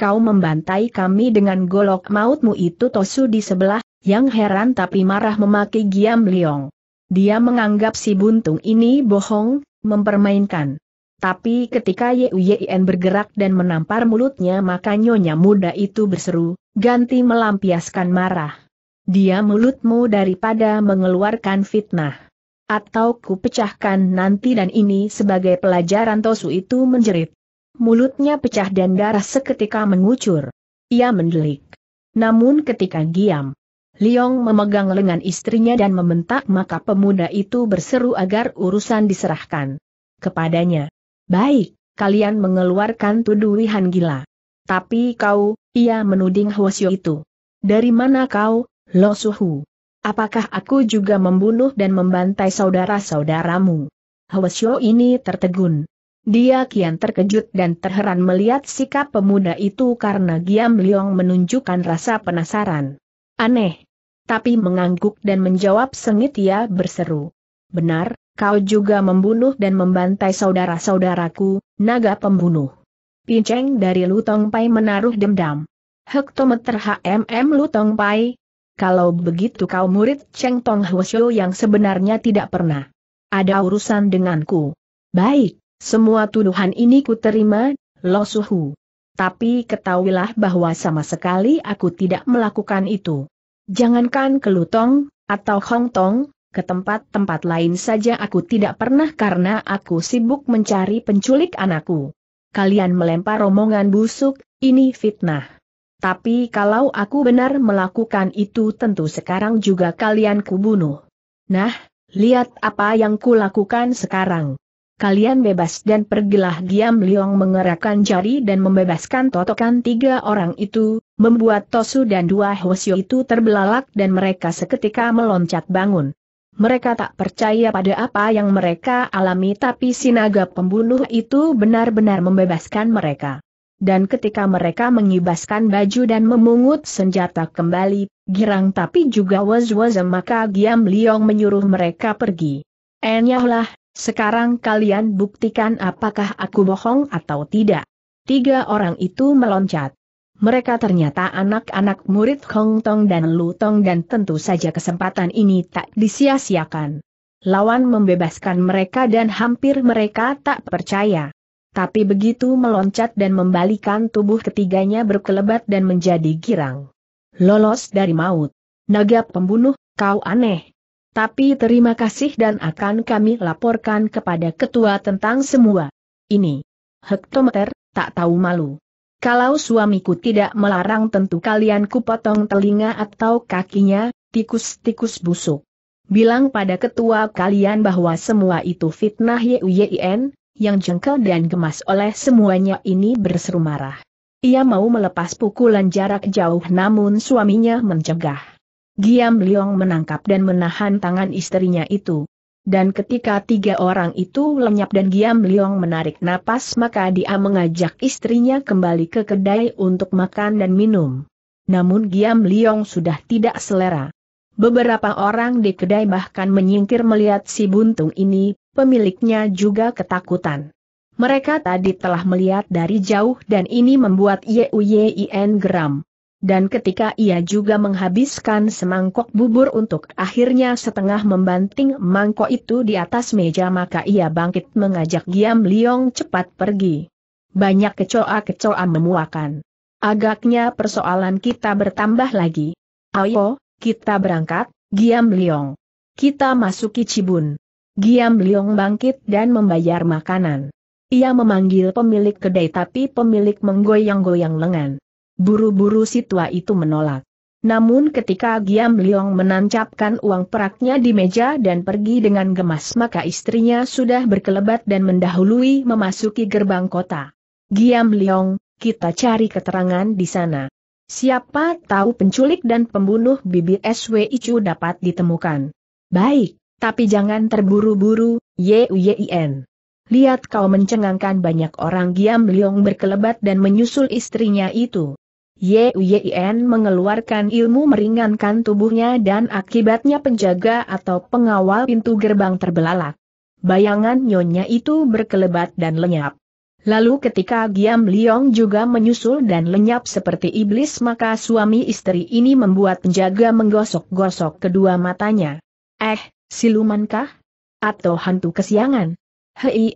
Kau membantai kami dengan golok mautmu itu Tosu di sebelah, yang heran tapi marah memaki Giam Liong. Dia menganggap si buntung ini bohong, mempermainkan. Tapi ketika Yuyien bergerak dan menampar mulutnya maka nyonya muda itu berseru, ganti melampiaskan marah. Dia mulutmu daripada mengeluarkan fitnah. Atau ku pecahkan nanti dan ini sebagai pelajaran Tosu itu menjerit. Mulutnya pecah dan darah seketika mengucur. Ia mendelik. Namun ketika giam, Liong memegang lengan istrinya dan membentak maka pemuda itu berseru agar urusan diserahkan kepadanya. Baik, kalian mengeluarkan tuduhan gila. Tapi kau, ia menuding Hwasyo itu. Dari mana kau, Lo Suhu? Apakah aku juga membunuh dan membantai saudara-saudaramu? Hwasyo ini tertegun. Dia kian terkejut dan terheran melihat sikap pemuda itu karena Giam Liong menunjukkan rasa penasaran. Aneh. Tapi mengangguk dan menjawab sengit ia berseru benar, kau juga membunuh dan membantai saudara-saudaraku, naga pembunuh. Pinceng dari Lutong Pai menaruh dendam. Hektometer HMM Lutong Pai. Kalau begitu kau murid Cheng Tong Hwasyo yang sebenarnya tidak pernah. Ada urusan denganku. Baik, semua tuduhan ini kuterima, terima, Lo Suhu. Tapi ketahuilah bahwa sama sekali aku tidak melakukan itu. Jangankan ke Lutong, atau Hong Tong, ke tempat-tempat lain saja aku tidak pernah karena aku sibuk mencari penculik anakku. Kalian melempar omongan busuk, ini fitnah. Tapi kalau aku benar melakukan itu tentu sekarang juga kalian kubunuh. Nah, lihat apa yang kulakukan sekarang. Kalian bebas dan pergilah diam Liong mengerahkan jari dan membebaskan totokan tiga orang itu, membuat Tosu dan dua Hwasyo itu terbelalak dan mereka seketika meloncat bangun. Mereka tak percaya pada apa yang mereka alami tapi sinaga pembunuh itu benar-benar membebaskan mereka. Dan ketika mereka mengibaskan baju dan memungut senjata kembali, girang tapi juga was-was maka Giam Liong menyuruh mereka pergi. Enyahlah, eh, sekarang kalian buktikan apakah aku bohong atau tidak. Tiga orang itu meloncat mereka ternyata anak-anak murid Hong Tong dan Lu Tong dan tentu saja kesempatan ini tak disia-siakan. Lawan membebaskan mereka dan hampir mereka tak percaya. Tapi begitu meloncat dan membalikan tubuh ketiganya berkelebat dan menjadi girang. Lolos dari maut. Naga pembunuh, kau aneh. Tapi terima kasih dan akan kami laporkan kepada ketua tentang semua. Ini. Hektometer, tak tahu malu. Kalau suamiku tidak melarang tentu kalian kupotong telinga atau kakinya, tikus-tikus busuk. Bilang pada ketua kalian bahwa semua itu fitnah YUYIN, yang jengkel dan gemas oleh semuanya ini berseru marah. Ia mau melepas pukulan jarak jauh namun suaminya mencegah. Giam Liong menangkap dan menahan tangan istrinya itu. Dan ketika tiga orang itu lenyap dan Giam Liong menarik napas maka dia mengajak istrinya kembali ke kedai untuk makan dan minum. Namun Giam Liong sudah tidak selera. Beberapa orang di kedai bahkan menyingkir melihat si buntung ini, pemiliknya juga ketakutan. Mereka tadi telah melihat dari jauh dan ini membuat Yuyien geram dan ketika ia juga menghabiskan semangkok bubur untuk akhirnya setengah membanting mangkok itu di atas meja maka ia bangkit mengajak Giam Liong cepat pergi. Banyak kecoa-kecoa memuakan. Agaknya persoalan kita bertambah lagi. Ayo, kita berangkat, Giam Liong. Kita masuki Cibun. Giam Liong bangkit dan membayar makanan. Ia memanggil pemilik kedai tapi pemilik menggoyang-goyang lengan. Buru-buru si tua itu menolak. Namun ketika Giam Liong menancapkan uang peraknya di meja dan pergi dengan gemas maka istrinya sudah berkelebat dan mendahului memasuki gerbang kota. Giam Liong, kita cari keterangan di sana. Siapa tahu penculik dan pembunuh S SW Icu dapat ditemukan. Baik, tapi jangan terburu-buru, YUYIN. Lihat kau mencengangkan banyak orang Giam Liong berkelebat dan menyusul istrinya itu. Ye Yuyin mengeluarkan ilmu meringankan tubuhnya dan akibatnya penjaga atau pengawal pintu gerbang terbelalak. Bayangan nyonya itu berkelebat dan lenyap. Lalu ketika Giam Liong juga menyusul dan lenyap seperti iblis maka suami istri ini membuat penjaga menggosok-gosok kedua matanya. Eh, silumankah? Atau hantu kesiangan? Hei,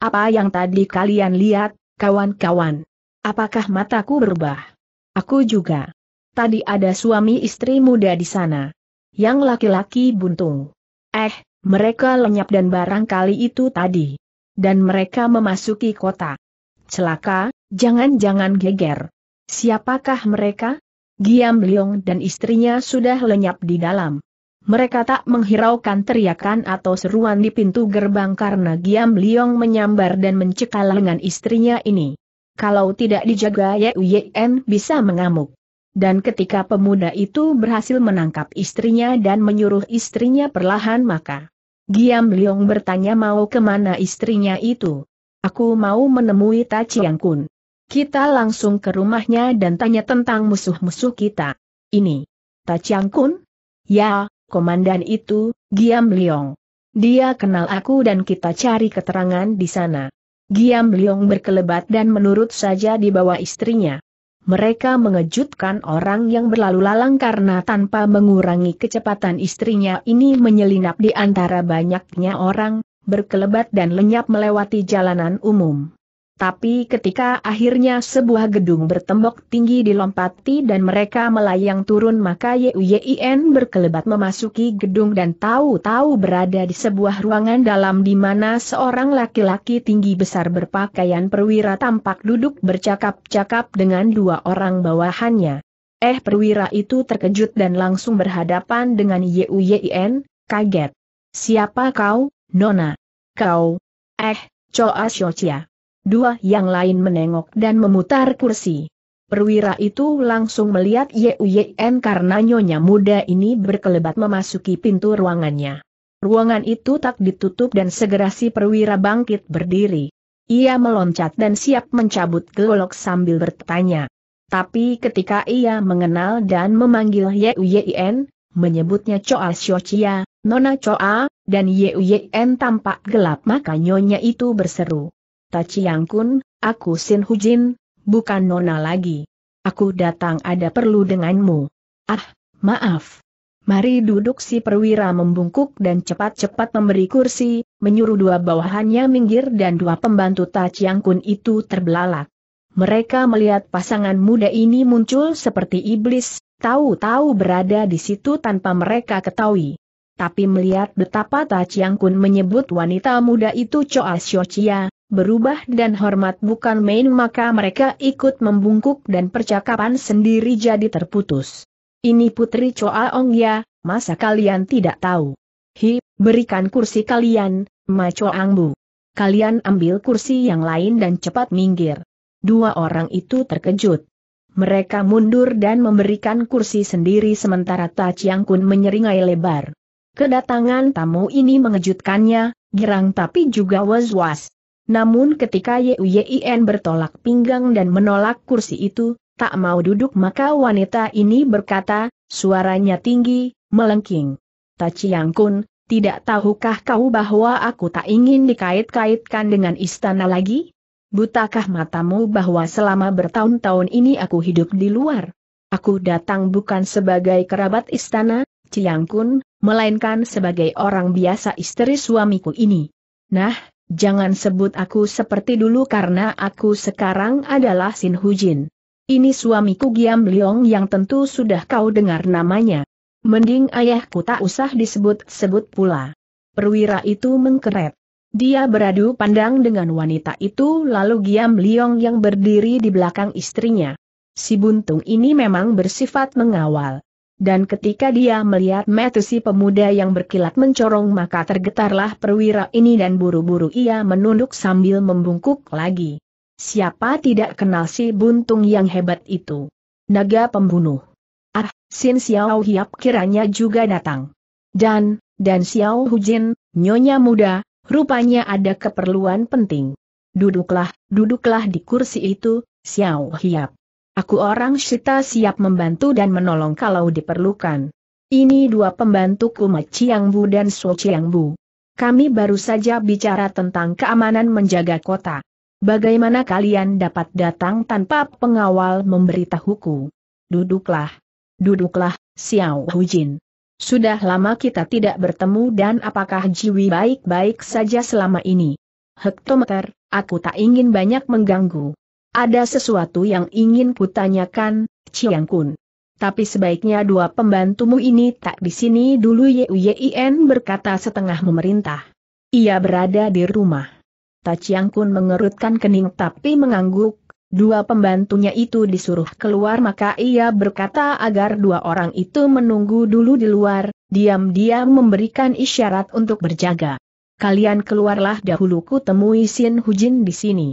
apa yang tadi kalian lihat, kawan-kawan? Apakah mataku berubah? Aku juga. Tadi ada suami istri muda di sana. Yang laki-laki buntung. Eh, mereka lenyap dan barangkali itu tadi. Dan mereka memasuki kota. Celaka, jangan-jangan geger. Siapakah mereka? Giam Leong dan istrinya sudah lenyap di dalam. Mereka tak menghiraukan teriakan atau seruan di pintu gerbang karena Giam Leong menyambar dan mencekal lengan istrinya ini kalau tidak dijaga Uyen bisa mengamuk. Dan ketika pemuda itu berhasil menangkap istrinya dan menyuruh istrinya perlahan maka Giam Liong bertanya mau kemana istrinya itu. Aku mau menemui Ta Chiang Kun. Kita langsung ke rumahnya dan tanya tentang musuh-musuh kita. Ini. Ta Chiang Kun? Ya, komandan itu, Giam Liong. Dia kenal aku dan kita cari keterangan di sana. Giam Liong berkelebat dan menurut saja di bawah istrinya. Mereka mengejutkan orang yang berlalu lalang karena tanpa mengurangi kecepatan istrinya ini menyelinap di antara banyaknya orang, berkelebat dan lenyap melewati jalanan umum. Tapi ketika akhirnya sebuah gedung bertembok tinggi dilompati dan mereka melayang turun maka Yuyin berkelebat memasuki gedung dan tahu-tahu berada di sebuah ruangan dalam di mana seorang laki-laki tinggi besar berpakaian perwira tampak duduk bercakap-cakap dengan dua orang bawahannya. Eh perwira itu terkejut dan langsung berhadapan dengan Yuyin, kaget. Siapa kau, Nona? Kau? Eh, Choa Shochia dua yang lain menengok dan memutar kursi. Perwira itu langsung melihat Yuyen karena nyonya muda ini berkelebat memasuki pintu ruangannya. Ruangan itu tak ditutup dan segera si perwira bangkit berdiri. Ia meloncat dan siap mencabut golok sambil bertanya. Tapi ketika ia mengenal dan memanggil Yuyen, menyebutnya Choa Xiochia, Nona Choa, dan Yuyen tampak gelap maka nyonya itu berseru. Taciang Kun, aku Sin Hujin, bukan Nona lagi. Aku datang ada perlu denganmu. Ah, maaf. Mari duduk si perwira membungkuk dan cepat-cepat memberi kursi, menyuruh dua bawahannya minggir dan dua pembantu Taciang Kun itu terbelalak. Mereka melihat pasangan muda ini muncul seperti iblis, tahu-tahu berada di situ tanpa mereka ketahui. Tapi melihat betapa Taciang Kun menyebut wanita muda itu Choa Xiao berubah dan hormat bukan main maka mereka ikut membungkuk dan percakapan sendiri jadi terputus. Ini Putri Choa Ong ya, masa kalian tidak tahu? Hi, berikan kursi kalian, Ma Choang Bu. Kalian ambil kursi yang lain dan cepat minggir. Dua orang itu terkejut. Mereka mundur dan memberikan kursi sendiri sementara Ta Chiang Kun menyeringai lebar. Kedatangan tamu ini mengejutkannya, girang tapi juga was-was. Namun ketika Yuyin bertolak pinggang dan menolak kursi itu, tak mau duduk maka wanita ini berkata, suaranya tinggi, melengking. Taciang Kun, tidak tahukah kau bahwa aku tak ingin dikait-kaitkan dengan istana lagi? Butakah matamu bahwa selama bertahun-tahun ini aku hidup di luar? Aku datang bukan sebagai kerabat istana, Ciang Kun, melainkan sebagai orang biasa istri suamiku ini. Nah, Jangan sebut aku seperti dulu karena aku sekarang adalah Sin Hujin. Ini suamiku Giam Liong yang tentu sudah kau dengar namanya. Mending ayahku tak usah disebut-sebut pula. Perwira itu mengkeret. Dia beradu pandang dengan wanita itu lalu Giam Liong yang berdiri di belakang istrinya. Si buntung ini memang bersifat mengawal. Dan ketika dia melihat si pemuda yang berkilat mencorong maka tergetarlah perwira ini dan buru-buru ia menunduk sambil membungkuk lagi. Siapa tidak kenal si buntung yang hebat itu? Naga pembunuh. Ah, Sin Xiao Hiap kiranya juga datang. Dan, dan Xiao Hujin, nyonya muda, rupanya ada keperluan penting. Duduklah, duduklah di kursi itu, Xiao Hiap. Aku orang Shita siap membantu dan menolong kalau diperlukan. Ini dua pembantuku Ma Bu dan Suo Chiang Bu. Kami baru saja bicara tentang keamanan menjaga kota. Bagaimana kalian dapat datang tanpa pengawal memberitahuku? Duduklah. Duduklah, Xiao Hujin. Sudah lama kita tidak bertemu dan apakah Jiwi baik-baik saja selama ini? Hektometer, aku tak ingin banyak mengganggu. Ada sesuatu yang ingin kutanyakan, Chiang Kun. Tapi sebaiknya dua pembantumu ini tak di sini dulu Yuyin berkata setengah memerintah. Ia berada di rumah. Chiang Kun mengerutkan kening tapi mengangguk, dua pembantunya itu disuruh keluar maka ia berkata agar dua orang itu menunggu dulu di luar, diam-diam memberikan isyarat untuk berjaga. Kalian keluarlah dahulu ku temui Sin Hujin di sini.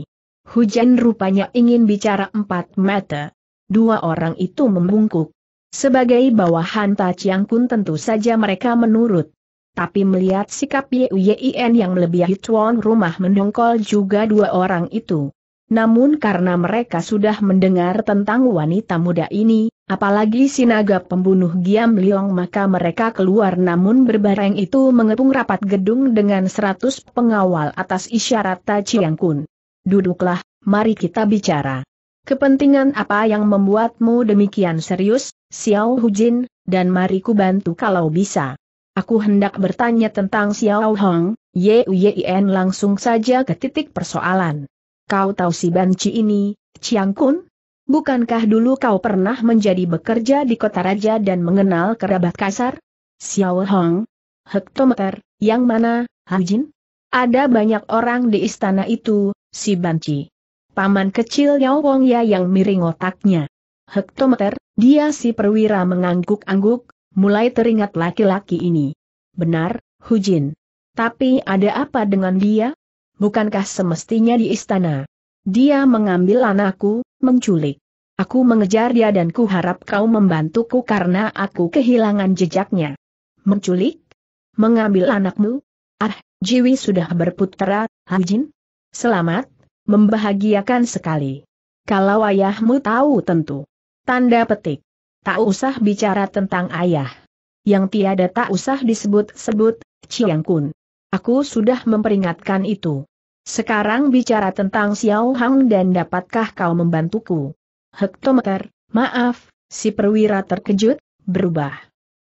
Hujan rupanya ingin bicara empat mata. Dua orang itu membungkuk. Sebagai bawahan Taciang Kun tentu saja mereka menurut. Tapi melihat sikap Yuyin yang lebih tuan rumah mendongkol juga dua orang itu. Namun karena mereka sudah mendengar tentang wanita muda ini, apalagi sinaga pembunuh Giam Liong maka mereka keluar namun berbareng itu mengepung rapat gedung dengan seratus pengawal atas isyarat Taciang Kun. Duduklah, mari kita bicara. Kepentingan apa yang membuatmu demikian serius, Xiao Hu Jin? dan mari ku bantu kalau bisa. Aku hendak bertanya tentang Xiao Hong, Ye Yuyin langsung saja ke titik persoalan. Kau tahu si banci ini, Chiang Kun? Bukankah dulu kau pernah menjadi bekerja di kota raja dan mengenal kerabat kasar? Xiao Hong? Hektometer, yang mana, Hu Jin? Ada banyak orang di istana itu, Si Banci. Paman kecil Yao Wong Ya yang miring otaknya. Hektometer, dia si perwira mengangguk-angguk, mulai teringat laki-laki ini. Benar, Hujin. Tapi ada apa dengan dia? Bukankah semestinya di istana? Dia mengambil anakku, menculik. Aku mengejar dia dan kuharap kau membantuku karena aku kehilangan jejaknya. Menculik? Mengambil anakmu? Ah, Jiwi sudah berputera, Jin? Selamat, membahagiakan sekali. Kalau ayahmu tahu tentu. Tanda petik. Tak usah bicara tentang ayah. Yang tiada tak usah disebut-sebut, Chiang Kun. Aku sudah memperingatkan itu. Sekarang bicara tentang Xiao Hang dan dapatkah kau membantuku? Hektometer, maaf, si perwira terkejut, berubah.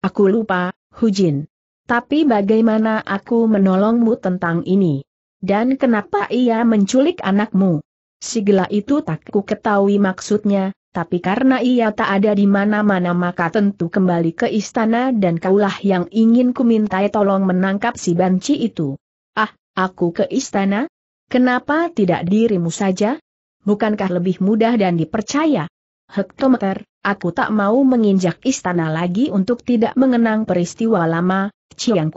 Aku lupa, Hujin. Tapi bagaimana aku menolongmu tentang ini? Dan kenapa ia menculik anakmu? Si itu tak ku ketahui maksudnya, tapi karena ia tak ada di mana-mana maka tentu kembali ke istana dan kaulah yang ingin ku kumintai tolong menangkap si banci itu. Ah, aku ke istana? Kenapa tidak dirimu saja? Bukankah lebih mudah dan dipercaya? Hektometer, aku tak mau menginjak istana lagi untuk tidak mengenang peristiwa lama, Ciang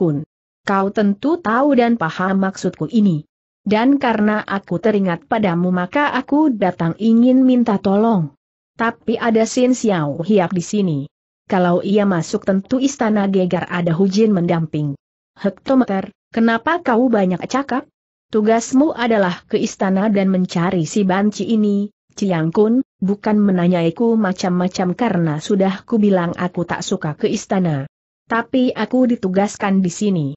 Kau tentu tahu dan paham maksudku ini. Dan karena aku teringat padamu maka aku datang ingin minta tolong. Tapi ada Sin Xiao Hiap di sini. Kalau ia masuk tentu istana gegar ada Hujin mendamping. Hektometer, kenapa kau banyak cakap? Tugasmu adalah ke istana dan mencari si banci ini, Ciang Kun, bukan menanyaiku macam-macam karena sudah kubilang aku tak suka ke istana. Tapi aku ditugaskan di sini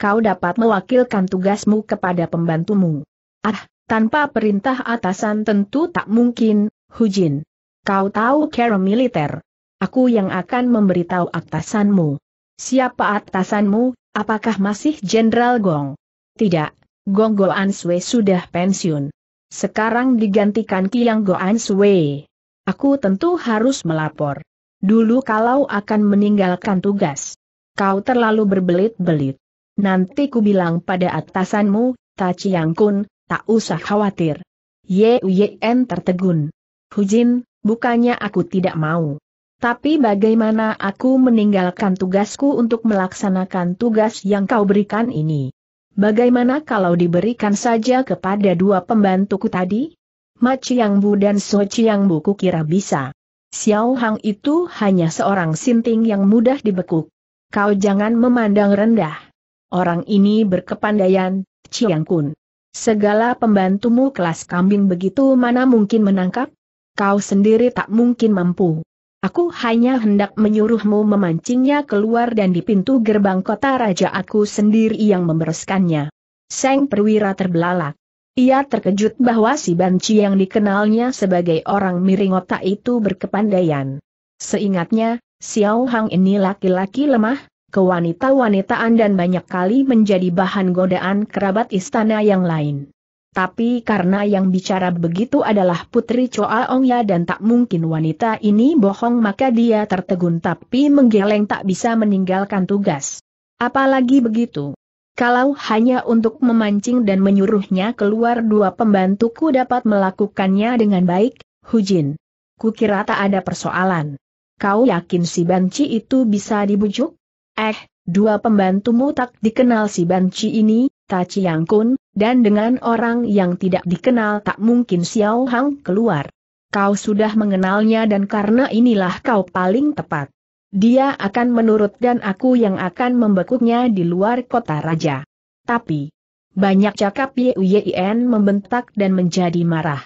kau dapat mewakilkan tugasmu kepada pembantumu. Ah, tanpa perintah atasan tentu tak mungkin, Hujin. Kau tahu cara militer. Aku yang akan memberitahu atasanmu. Siapa atasanmu, apakah masih Jenderal Gong? Tidak, Gong Go Ansue sudah pensiun. Sekarang digantikan Kiang Go Ansue. Aku tentu harus melapor. Dulu kalau akan meninggalkan tugas. Kau terlalu berbelit-belit. Nanti ku bilang pada atasanmu, Chiang Kun, tak usah khawatir. Ye Uyen tertegun. Hujin, bukannya aku tidak mau. Tapi bagaimana aku meninggalkan tugasku untuk melaksanakan tugas yang kau berikan ini? Bagaimana kalau diberikan saja kepada dua pembantuku tadi? Ma Bu dan So Bu kira bisa. Xiao Hang itu hanya seorang sinting yang mudah dibekuk. Kau jangan memandang rendah. Orang ini berkepandaian, Chiang Kun. Segala pembantumu kelas kambing begitu mana mungkin menangkap? Kau sendiri tak mungkin mampu. Aku hanya hendak menyuruhmu memancingnya keluar dan di pintu gerbang kota raja aku sendiri yang membereskannya. Seng perwira terbelalak. Ia terkejut bahwa si Banci yang dikenalnya sebagai orang miring otak itu berkepandaian. Seingatnya, Xiao Hang ini laki-laki lemah, kewanita-wanitaan dan banyak kali menjadi bahan godaan kerabat istana yang lain. Tapi karena yang bicara begitu adalah Putri Choa Ongya dan tak mungkin wanita ini bohong maka dia tertegun tapi menggeleng tak bisa meninggalkan tugas. Apalagi begitu. Kalau hanya untuk memancing dan menyuruhnya keluar dua pembantuku dapat melakukannya dengan baik, Hujin. Kukira tak ada persoalan. Kau yakin si banci itu bisa dibujuk? Eh, dua pembantumu tak dikenal si Banci ini, tak Chiang Kun, dan dengan orang yang tidak dikenal tak mungkin Xiao Hang keluar. Kau sudah mengenalnya dan karena inilah kau paling tepat. Dia akan menurut dan aku yang akan membekuknya di luar kota raja. Tapi, banyak cakap Yuyin membentak dan menjadi marah.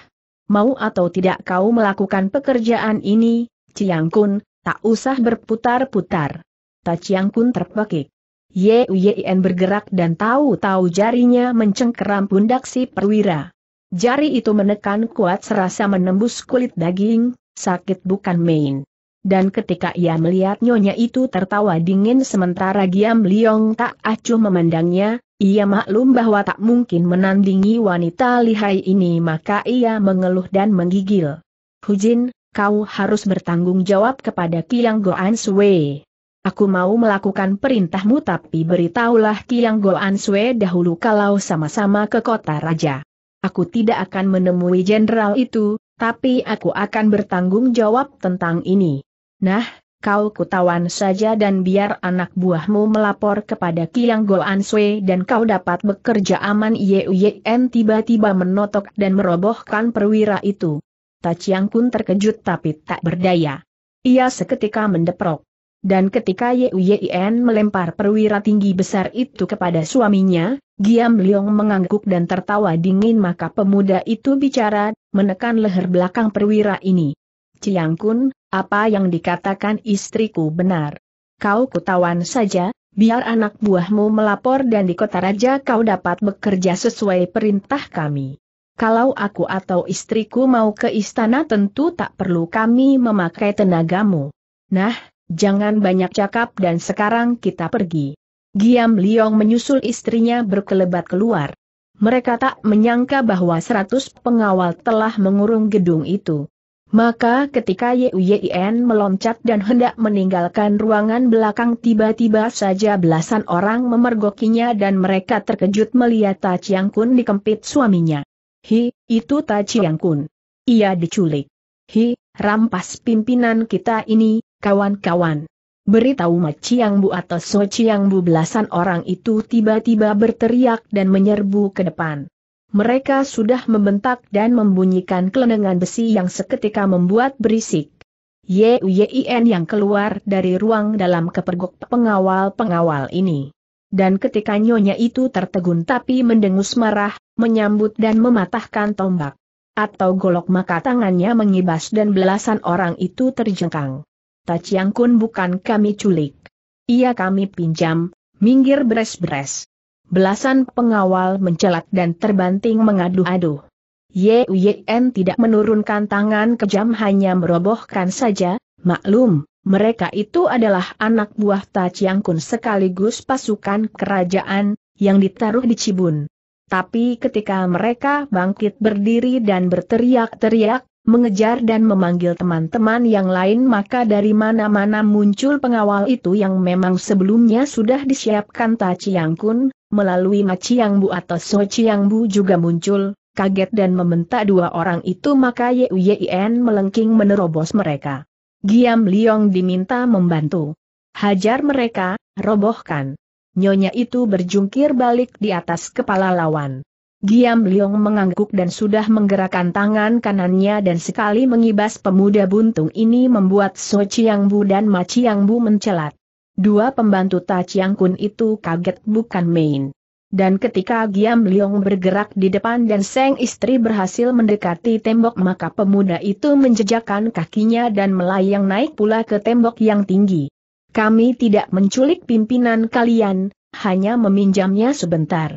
Mau atau tidak kau melakukan pekerjaan ini, Ciang Kun, tak usah berputar-putar. Tachiang pun terpekik. Uyen bergerak dan tahu-tahu jarinya mencengkeram pundak si perwira. Jari itu menekan kuat serasa menembus kulit daging, sakit bukan main. Dan ketika ia melihat nyonya itu tertawa dingin sementara Giam Liong tak acuh memandangnya, ia maklum bahwa tak mungkin menandingi wanita lihai ini maka ia mengeluh dan menggigil. Hujin, kau harus bertanggung jawab kepada Kiang Goan Aku mau melakukan perintahmu tapi beritahulah Kiang Go Sui dahulu kalau sama-sama ke kota raja. Aku tidak akan menemui jenderal itu, tapi aku akan bertanggung jawab tentang ini. Nah, kau kutawan saja dan biar anak buahmu melapor kepada Kiang Go Sui dan kau dapat bekerja aman Yuyen tiba-tiba menotok dan merobohkan perwira itu. Tachiang Kun terkejut tapi tak berdaya. Ia seketika mendeprok. Dan ketika Yuyin melempar perwira tinggi besar itu kepada suaminya, Giam Liong mengangguk dan tertawa dingin maka pemuda itu bicara, menekan leher belakang perwira ini. Ciang Kun, apa yang dikatakan istriku benar. Kau kutawan saja, biar anak buahmu melapor dan di kota raja kau dapat bekerja sesuai perintah kami. Kalau aku atau istriku mau ke istana tentu tak perlu kami memakai tenagamu. Nah, Jangan banyak cakap dan sekarang kita pergi. Giam Liong menyusul istrinya berkelebat keluar. Mereka tak menyangka bahwa seratus pengawal telah mengurung gedung itu. Maka ketika Yuyin meloncat dan hendak meninggalkan ruangan belakang tiba-tiba saja belasan orang memergokinya dan mereka terkejut melihat Ta Chiang Kun dikempit suaminya. Hi, itu Ta Chiang Kun. Ia diculik. Hi, rampas pimpinan kita ini, Kawan-kawan. Beritahu Ma Chiang Bu atau So Chiang Bu belasan orang itu tiba-tiba berteriak dan menyerbu ke depan. Mereka sudah membentak dan membunyikan kelenengan besi yang seketika membuat berisik. Yuyin yang keluar dari ruang dalam kepergok pengawal-pengawal ini. Dan ketika nyonya itu tertegun tapi mendengus marah, menyambut dan mematahkan tombak. Atau golok maka tangannya mengibas dan belasan orang itu terjengkang. Tachiang Kun bukan kami culik. Ia kami pinjam, minggir beres-beres. Belasan pengawal mencelat dan terbanting mengadu-adu. Yen tidak menurunkan tangan kejam hanya merobohkan saja, maklum, mereka itu adalah anak buah Tachiang Kun sekaligus pasukan kerajaan, yang ditaruh di Cibun. Tapi ketika mereka bangkit berdiri dan berteriak-teriak, mengejar dan memanggil teman-teman yang lain maka dari mana-mana muncul pengawal itu yang memang sebelumnya sudah disiapkan Ta Chiang Kun, melalui Ma Chiang Bu atau So Chiang Bu juga muncul, kaget dan meminta dua orang itu maka Yuyen melengking menerobos mereka. Giam Liong diminta membantu. Hajar mereka, robohkan. Nyonya itu berjungkir balik di atas kepala lawan. Giam Liong mengangguk dan sudah menggerakkan tangan kanannya dan sekali mengibas pemuda buntung ini membuat So Chiang Bu dan Ma Chiang Bu mencelat. Dua pembantu Ta Chiang Kun itu kaget bukan main. Dan ketika Giam Liong bergerak di depan dan Seng istri berhasil mendekati tembok maka pemuda itu menjejakkan kakinya dan melayang naik pula ke tembok yang tinggi. Kami tidak menculik pimpinan kalian, hanya meminjamnya sebentar.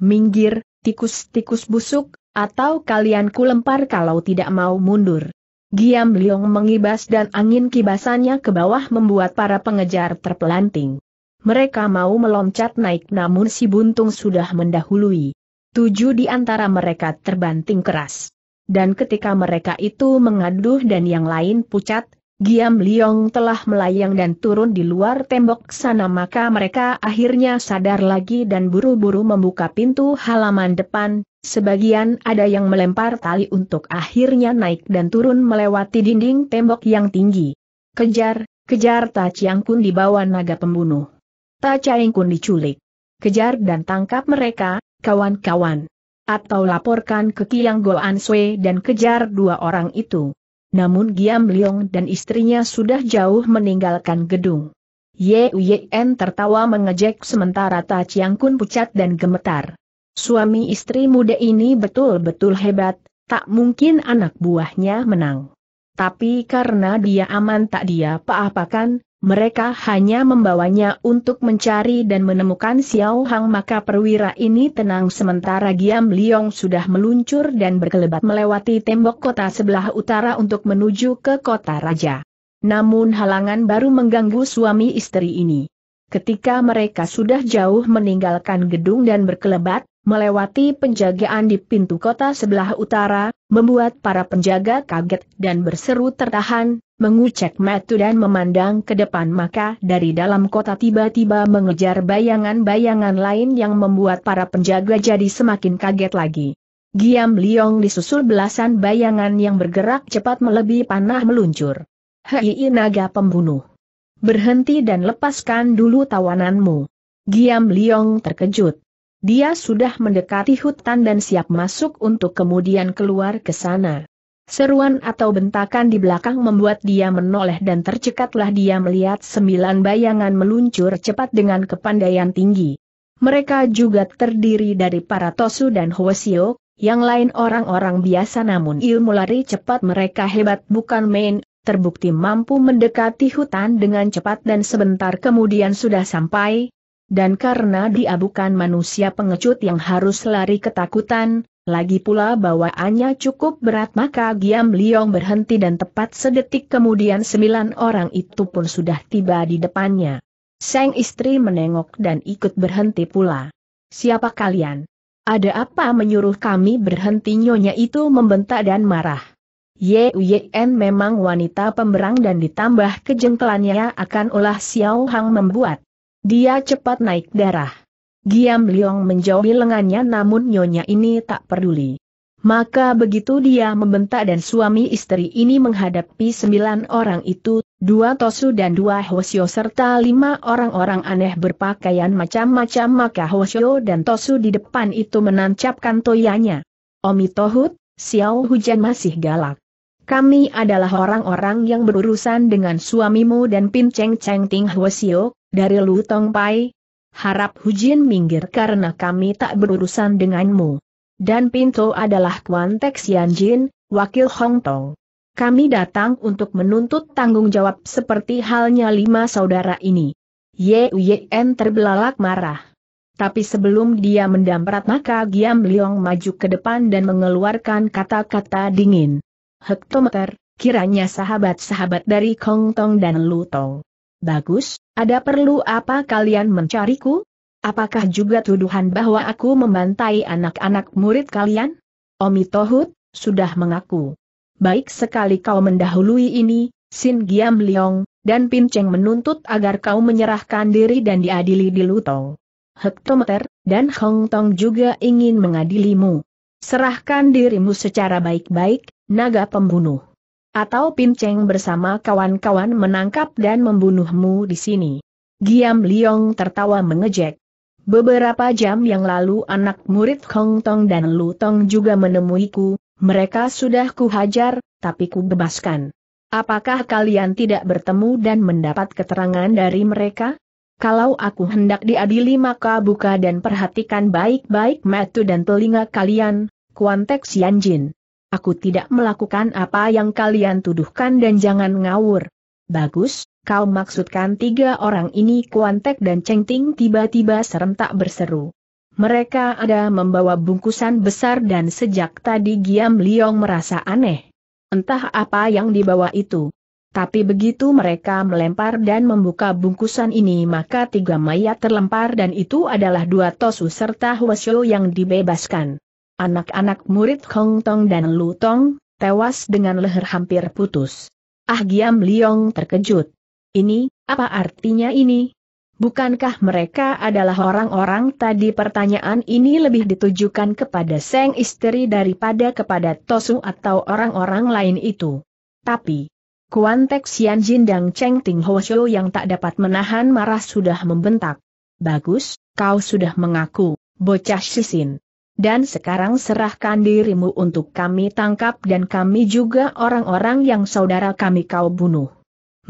Minggir, tikus-tikus busuk, atau kalian kulempar kalau tidak mau mundur. Giam Liong mengibas dan angin kibasannya ke bawah membuat para pengejar terpelanting. Mereka mau meloncat naik namun si buntung sudah mendahului. Tujuh di antara mereka terbanting keras. Dan ketika mereka itu mengaduh dan yang lain pucat, Giam Liong telah melayang dan turun di luar tembok sana maka mereka akhirnya sadar lagi dan buru-buru membuka pintu halaman depan, sebagian ada yang melempar tali untuk akhirnya naik dan turun melewati dinding tembok yang tinggi. Kejar, kejar Ta Chiang Kun dibawa naga pembunuh. Ta Chiang Kun diculik. Kejar dan tangkap mereka, kawan-kawan. Atau laporkan ke Kiang Goan Sui dan kejar dua orang itu namun Giam Liong dan istrinya sudah jauh meninggalkan gedung. Ye Uyen tertawa mengejek sementara Ta Chiang Kun pucat dan gemetar. Suami istri muda ini betul-betul hebat, tak mungkin anak buahnya menang. Tapi karena dia aman tak dia apa-apakan, mereka hanya membawanya untuk mencari dan menemukan Xiao Hang maka perwira ini tenang sementara Giam Liong sudah meluncur dan berkelebat melewati tembok kota sebelah utara untuk menuju ke kota raja. Namun halangan baru mengganggu suami istri ini. Ketika mereka sudah jauh meninggalkan gedung dan berkelebat, melewati penjagaan di pintu kota sebelah utara, membuat para penjaga kaget dan berseru tertahan, mengucek metu dan memandang ke depan maka dari dalam kota tiba-tiba mengejar bayangan-bayangan lain yang membuat para penjaga jadi semakin kaget lagi. Giam Liong disusul belasan bayangan yang bergerak cepat melebihi panah meluncur. Hei naga pembunuh. Berhenti dan lepaskan dulu tawananmu. Giam Liong terkejut. Dia sudah mendekati hutan dan siap masuk untuk kemudian keluar ke sana. Seruan atau bentakan di belakang membuat dia menoleh dan tercekatlah dia melihat sembilan bayangan meluncur cepat dengan kepandaian tinggi. Mereka juga terdiri dari para Tosu dan Hwasio, yang lain orang-orang biasa namun ilmu lari cepat mereka hebat bukan main, terbukti mampu mendekati hutan dengan cepat dan sebentar kemudian sudah sampai, dan karena dia bukan manusia pengecut yang harus lari ketakutan, lagi pula bawaannya cukup berat maka Giam Liong berhenti dan tepat sedetik kemudian sembilan orang itu pun sudah tiba di depannya. Sang istri menengok dan ikut berhenti pula. Siapa kalian? Ada apa menyuruh kami berhenti nyonya itu membentak dan marah. Yuyen memang wanita pemberang dan ditambah kejengkelannya akan ulah Xiao Hang membuat dia cepat naik darah. Giam Liong menjauhi lengannya namun nyonya ini tak peduli. Maka begitu dia membentak dan suami istri ini menghadapi sembilan orang itu, dua Tosu dan dua Hosyo serta lima orang-orang aneh berpakaian macam-macam maka Hosyo dan Tosu di depan itu menancapkan toyanya. Omi Tohut, Xiao Hujan masih galak. Kami adalah orang-orang yang berurusan dengan suamimu dan Pin Cheng Cheng Ting dari Lu Tong Pai. Harap Hujin minggir karena kami tak berurusan denganmu. Dan Pinto adalah Kuan Tek Jin, wakil Hong Tong. Kami datang untuk menuntut tanggung jawab seperti halnya lima saudara ini. Ye Uyen terbelalak marah. Tapi sebelum dia mendamprat maka Giam Liong maju ke depan dan mengeluarkan kata-kata dingin. Hektometer, kiranya sahabat-sahabat dari Kong Tong dan Lu Tong Bagus, ada perlu apa kalian mencariku? Apakah juga tuduhan bahwa aku membantai anak-anak murid kalian? Omi Tohut, sudah mengaku. Baik sekali kau mendahului ini, Sin Giam Leong, dan Pin Cheng menuntut agar kau menyerahkan diri dan diadili di Lutong. Hektometer, dan Hong Tong juga ingin mengadilimu. Serahkan dirimu secara baik-baik, naga pembunuh. Atau Pinceng bersama kawan-kawan menangkap dan membunuhmu di sini. Giam Liong tertawa mengejek. Beberapa jam yang lalu anak murid Hong Tong dan Lu Tong juga menemuiku, mereka sudah kuhajar, tapi ku bebaskan. Apakah kalian tidak bertemu dan mendapat keterangan dari mereka? Kalau aku hendak diadili maka buka dan perhatikan baik-baik metu dan telinga kalian, Kuantek Xianjin. Aku tidak melakukan apa yang kalian tuduhkan dan jangan ngawur. Bagus, kau maksudkan tiga orang ini Kuantek dan Cengting tiba-tiba serentak berseru. Mereka ada membawa bungkusan besar dan sejak tadi Giam Liong merasa aneh. Entah apa yang dibawa itu. Tapi begitu mereka melempar dan membuka bungkusan ini maka tiga mayat terlempar dan itu adalah dua Tosu serta Huasyo yang dibebaskan. Anak-anak murid Hong Tong dan Lu Tong, tewas dengan leher hampir putus. Ah Giam Liong terkejut. Ini, apa artinya ini? Bukankah mereka adalah orang-orang tadi pertanyaan ini lebih ditujukan kepada Seng istri daripada kepada Tosu atau orang-orang lain itu? Tapi, Kuan Tek Jin dan Cheng Ting Ho Shou yang tak dapat menahan marah sudah membentak. Bagus, kau sudah mengaku, bocah sisin. Dan sekarang serahkan dirimu untuk kami tangkap dan kami juga orang-orang yang saudara kami kau bunuh.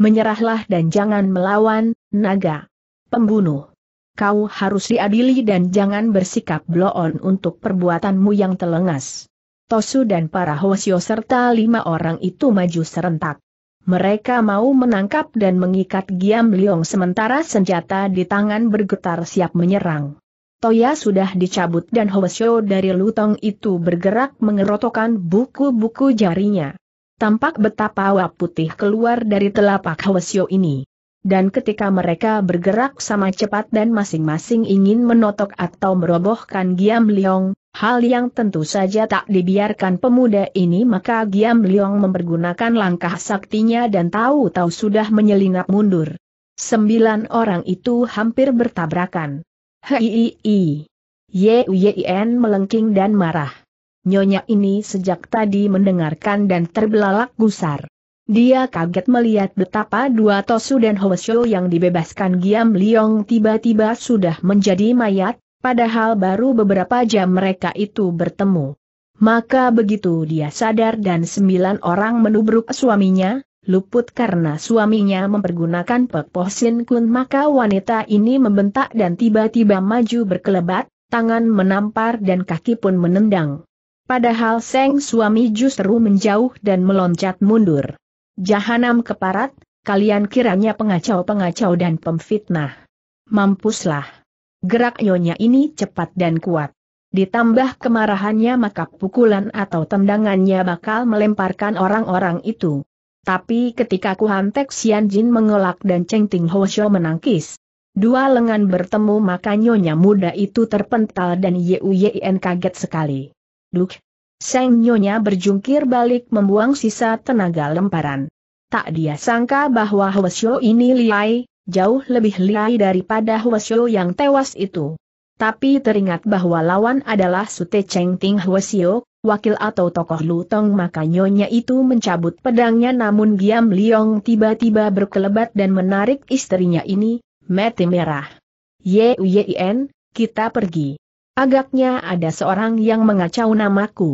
Menyerahlah dan jangan melawan, naga. Pembunuh. Kau harus diadili dan jangan bersikap bloon untuk perbuatanmu yang telengas. Tosu dan para Hosio serta lima orang itu maju serentak. Mereka mau menangkap dan mengikat Giam Liong sementara senjata di tangan bergetar siap menyerang. Toya sudah dicabut dan Hoesyo dari lutong itu bergerak mengerotokan buku-buku jarinya. Tampak betapa wap putih keluar dari telapak Hoesyo ini. Dan ketika mereka bergerak sama cepat dan masing-masing ingin menotok atau merobohkan Giam Leong, hal yang tentu saja tak dibiarkan pemuda ini maka Giam Leong mempergunakan langkah saktinya dan tahu-tahu sudah menyelinap mundur. Sembilan orang itu hampir bertabrakan. Hei, Yien melengking dan marah. Nyonya ini sejak tadi mendengarkan dan terbelalak gusar. Dia kaget melihat betapa dua Tosu dan Hoesyo yang dibebaskan Giam Liong tiba-tiba sudah menjadi mayat, padahal baru beberapa jam mereka itu bertemu. Maka begitu dia sadar dan sembilan orang menubruk suaminya, luput karena suaminya mempergunakan Pek Poh Sin Kun maka wanita ini membentak dan tiba-tiba maju berkelebat, tangan menampar dan kaki pun menendang. Padahal sang suami justru menjauh dan meloncat mundur. Jahanam keparat, kalian kiranya pengacau-pengacau dan pemfitnah. Mampuslah. Gerak nyonya ini cepat dan kuat. Ditambah kemarahannya maka pukulan atau tendangannya bakal melemparkan orang-orang itu. Tapi ketika Kuan hantek Xian Jin mengelak dan Cheng Ting Ho Shou menangkis. Dua lengan bertemu maka nyonya muda itu terpental dan Yu Yen kaget sekali. Duk! Sang nyonya berjungkir balik membuang sisa tenaga lemparan. Tak dia sangka bahwa Hwasyo ini liai, jauh lebih liai daripada Hwasyo yang tewas itu. Tapi teringat bahwa lawan adalah Sute Cheng Ting Hwasyo, wakil atau tokoh Lutong maka nyonya itu mencabut pedangnya namun Giam Liong tiba-tiba berkelebat dan menarik istrinya ini, mati merah. Yin, kita pergi. Agaknya ada seorang yang mengacau namaku.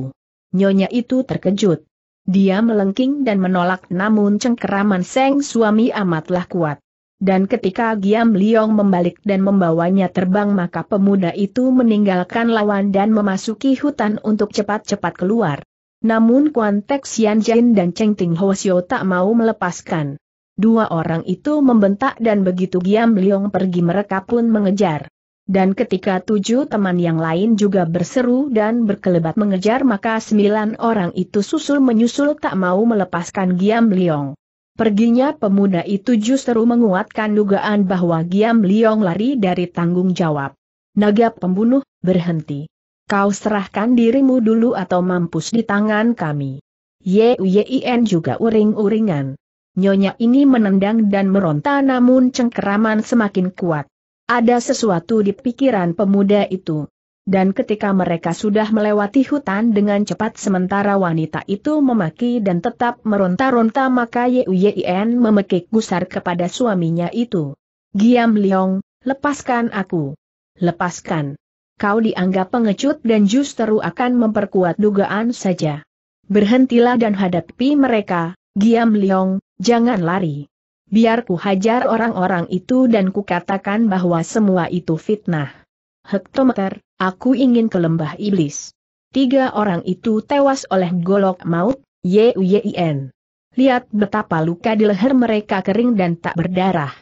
Nyonya itu terkejut. Dia melengking dan menolak namun cengkeraman Seng suami amatlah kuat. Dan ketika Giam Liong membalik dan membawanya terbang maka pemuda itu meninggalkan lawan dan memasuki hutan untuk cepat-cepat keluar. Namun Kuan Tek Sian Jin dan Cheng Ting Ho Sio tak mau melepaskan. Dua orang itu membentak dan begitu Giam Liong pergi mereka pun mengejar. Dan ketika tujuh teman yang lain juga berseru dan berkelebat mengejar maka sembilan orang itu susul menyusul tak mau melepaskan Giam Liong. Perginya pemuda itu justru menguatkan dugaan bahwa Giam Liong lari dari tanggung jawab. Naga pembunuh, berhenti. Kau serahkan dirimu dulu atau mampus di tangan kami. Yuyin juga uring-uringan. Nyonya ini menendang dan meronta namun cengkeraman semakin kuat. Ada sesuatu di pikiran pemuda itu. Dan ketika mereka sudah melewati hutan dengan cepat sementara wanita itu memaki dan tetap meronta-ronta maka Yuyen memekik gusar kepada suaminya itu. Giam Liong, lepaskan aku. Lepaskan. Kau dianggap pengecut dan justru akan memperkuat dugaan saja. Berhentilah dan hadapi mereka, Giam Liong, jangan lari. Biar ku hajar orang-orang itu dan kukatakan bahwa semua itu fitnah. Hektometer, Aku ingin ke lembah iblis. Tiga orang itu tewas oleh golok maut, Yuyin. Lihat betapa luka di leher mereka kering dan tak berdarah.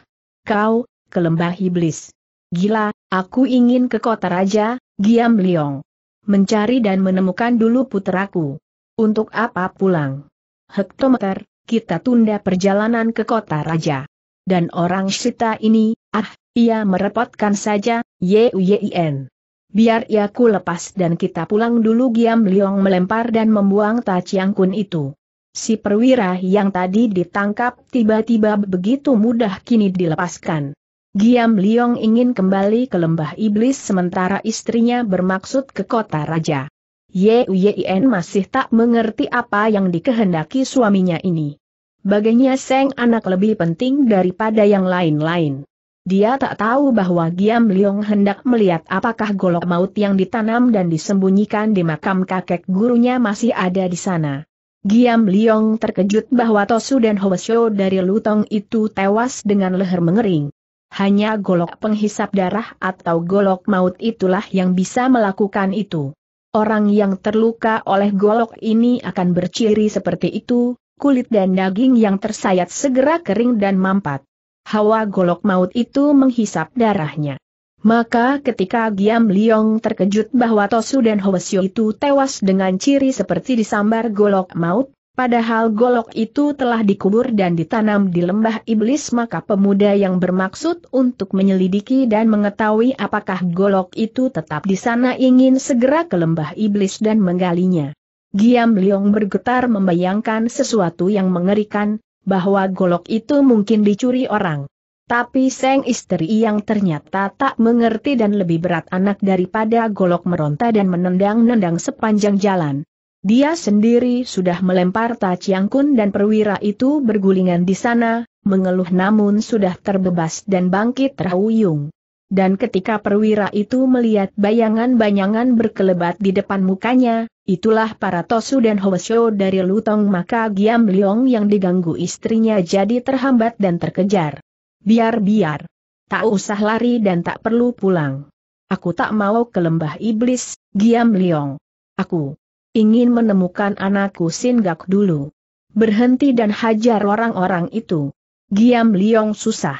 Kau, ke lembah iblis. Gila, aku ingin ke kota raja, Giam Liong. Mencari dan menemukan dulu puteraku. Untuk apa pulang? Hektometer, kita tunda perjalanan ke kota raja. Dan orang Sita ini, ah, ia merepotkan saja, Yuyin biar ia ku lepas dan kita pulang dulu Giam Liong melempar dan membuang Ta Kun itu. Si perwira yang tadi ditangkap tiba-tiba begitu mudah kini dilepaskan. Giam Liong ingin kembali ke lembah iblis sementara istrinya bermaksud ke kota raja. Yuyin masih tak mengerti apa yang dikehendaki suaminya ini. Baginya Seng anak lebih penting daripada yang lain-lain. Dia tak tahu bahwa Giam Liong hendak melihat apakah golok maut yang ditanam dan disembunyikan di makam kakek gurunya masih ada di sana. Giam Liong terkejut bahwa Tosu dan Hwasyo dari Lutong itu tewas dengan leher mengering. Hanya golok penghisap darah atau golok maut itulah yang bisa melakukan itu. Orang yang terluka oleh golok ini akan berciri seperti itu, kulit dan daging yang tersayat segera kering dan mampat hawa golok maut itu menghisap darahnya. Maka ketika Giam Liong terkejut bahwa Tosu dan Hwasyo itu tewas dengan ciri seperti disambar golok maut, padahal golok itu telah dikubur dan ditanam di lembah iblis maka pemuda yang bermaksud untuk menyelidiki dan mengetahui apakah golok itu tetap di sana ingin segera ke lembah iblis dan menggalinya. Giam Liong bergetar membayangkan sesuatu yang mengerikan, bahwa golok itu mungkin dicuri orang. Tapi seng istri yang ternyata tak mengerti dan lebih berat anak daripada golok meronta dan menendang-nendang sepanjang jalan. Dia sendiri sudah melempar Kun dan perwira itu bergulingan di sana, mengeluh namun sudah terbebas dan bangkit terhuyung dan ketika perwira itu melihat bayangan-bayangan berkelebat di depan mukanya, itulah para Tosu dan Hoesho dari Lutong maka Giam Leong yang diganggu istrinya jadi terhambat dan terkejar. Biar-biar. Tak usah lari dan tak perlu pulang. Aku tak mau ke lembah iblis, Giam Leong. Aku ingin menemukan anakku Singgak dulu. Berhenti dan hajar orang-orang itu. Giam Leong susah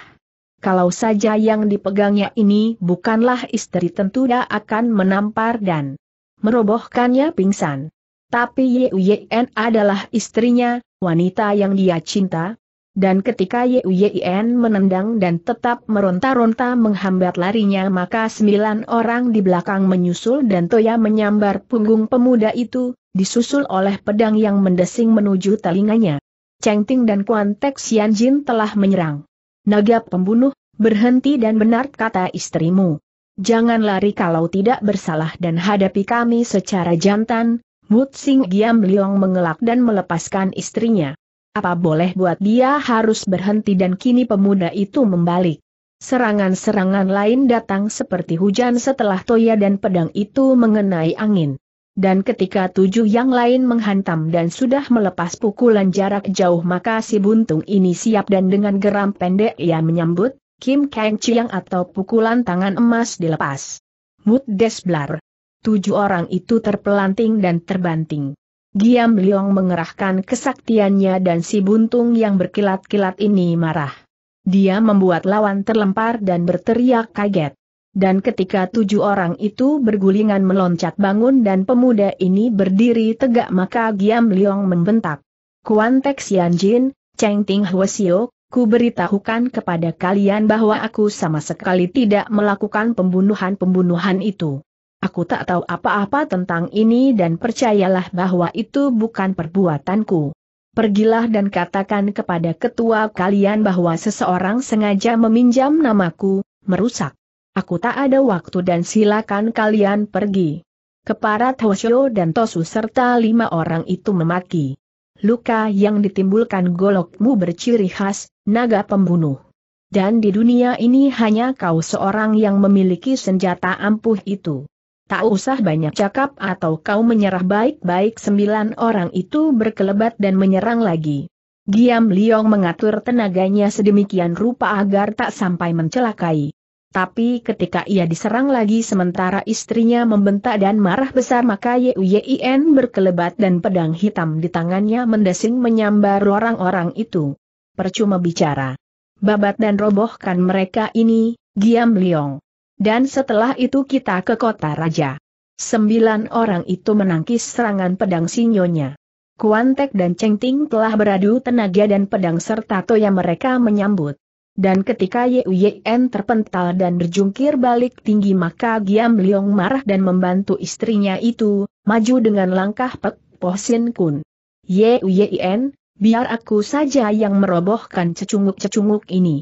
kalau saja yang dipegangnya ini bukanlah istri tentu dia akan menampar dan merobohkannya pingsan. Tapi Yuyen adalah istrinya, wanita yang dia cinta, dan ketika Yuyen menendang dan tetap meronta-ronta menghambat larinya maka sembilan orang di belakang menyusul dan Toya menyambar punggung pemuda itu, disusul oleh pedang yang mendesing menuju telinganya. Cheng Ting dan Kuan Tek Xian Jin telah menyerang. Naga pembunuh, berhenti dan benar kata istrimu. Jangan lari kalau tidak bersalah dan hadapi kami secara jantan, Mutsing Giam Liong mengelak dan melepaskan istrinya. Apa boleh buat dia harus berhenti dan kini pemuda itu membalik. Serangan-serangan lain datang seperti hujan setelah toya dan pedang itu mengenai angin dan ketika tujuh yang lain menghantam dan sudah melepas pukulan jarak jauh maka si buntung ini siap dan dengan geram pendek ia menyambut, Kim Kang Chiang atau pukulan tangan emas dilepas. Mut Desblar. Tujuh orang itu terpelanting dan terbanting. Giam Liong mengerahkan kesaktiannya dan si buntung yang berkilat-kilat ini marah. Dia membuat lawan terlempar dan berteriak kaget. Dan ketika tujuh orang itu bergulingan meloncat bangun dan pemuda ini berdiri tegak maka Giam Liong membentak. Kuan Tek Sian Jin, Cheng Ting Hwasio, ku beritahukan kepada kalian bahwa aku sama sekali tidak melakukan pembunuhan-pembunuhan itu. Aku tak tahu apa-apa tentang ini dan percayalah bahwa itu bukan perbuatanku. Pergilah dan katakan kepada ketua kalian bahwa seseorang sengaja meminjam namaku, merusak Aku tak ada waktu dan silakan kalian pergi. Keparat Hoshio dan Tosu serta lima orang itu memaki. Luka yang ditimbulkan golokmu berciri khas, naga pembunuh. Dan di dunia ini hanya kau seorang yang memiliki senjata ampuh itu. Tak usah banyak cakap atau kau menyerah baik-baik sembilan orang itu berkelebat dan menyerang lagi. Giam Liong mengatur tenaganya sedemikian rupa agar tak sampai mencelakai. Tapi ketika ia diserang lagi sementara istrinya membentak dan marah besar maka Yuyin berkelebat dan pedang hitam di tangannya mendesing menyambar orang-orang itu. Percuma bicara. Babat dan robohkan mereka ini, Giam Liong. Dan setelah itu kita ke kota raja. Sembilan orang itu menangkis serangan pedang sinyonya. Kuantek dan Cheng Ting telah beradu tenaga dan pedang serta toya mereka menyambut. Dan ketika Yuyen terpental dan berjungkir balik tinggi maka Giam Liong marah dan membantu istrinya itu, maju dengan langkah Pek Po Kun. Yuyen, biar aku saja yang merobohkan cecunguk-cecunguk ini.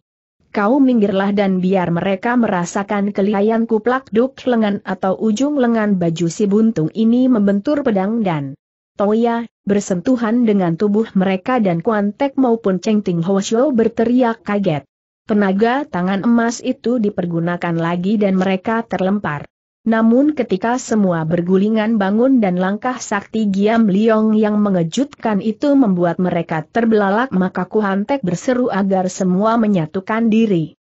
Kau minggirlah dan biar mereka merasakan kelihayan kuplak-duk lengan atau ujung lengan baju si buntung ini membentur pedang dan Toya, bersentuhan dengan tubuh mereka dan Kuantek maupun Cheng Ting Ho berteriak kaget. Tenaga tangan emas itu dipergunakan lagi dan mereka terlempar. Namun ketika semua bergulingan bangun dan langkah sakti Giam Liong yang mengejutkan itu membuat mereka terbelalak maka Kuhantek berseru agar semua menyatukan diri.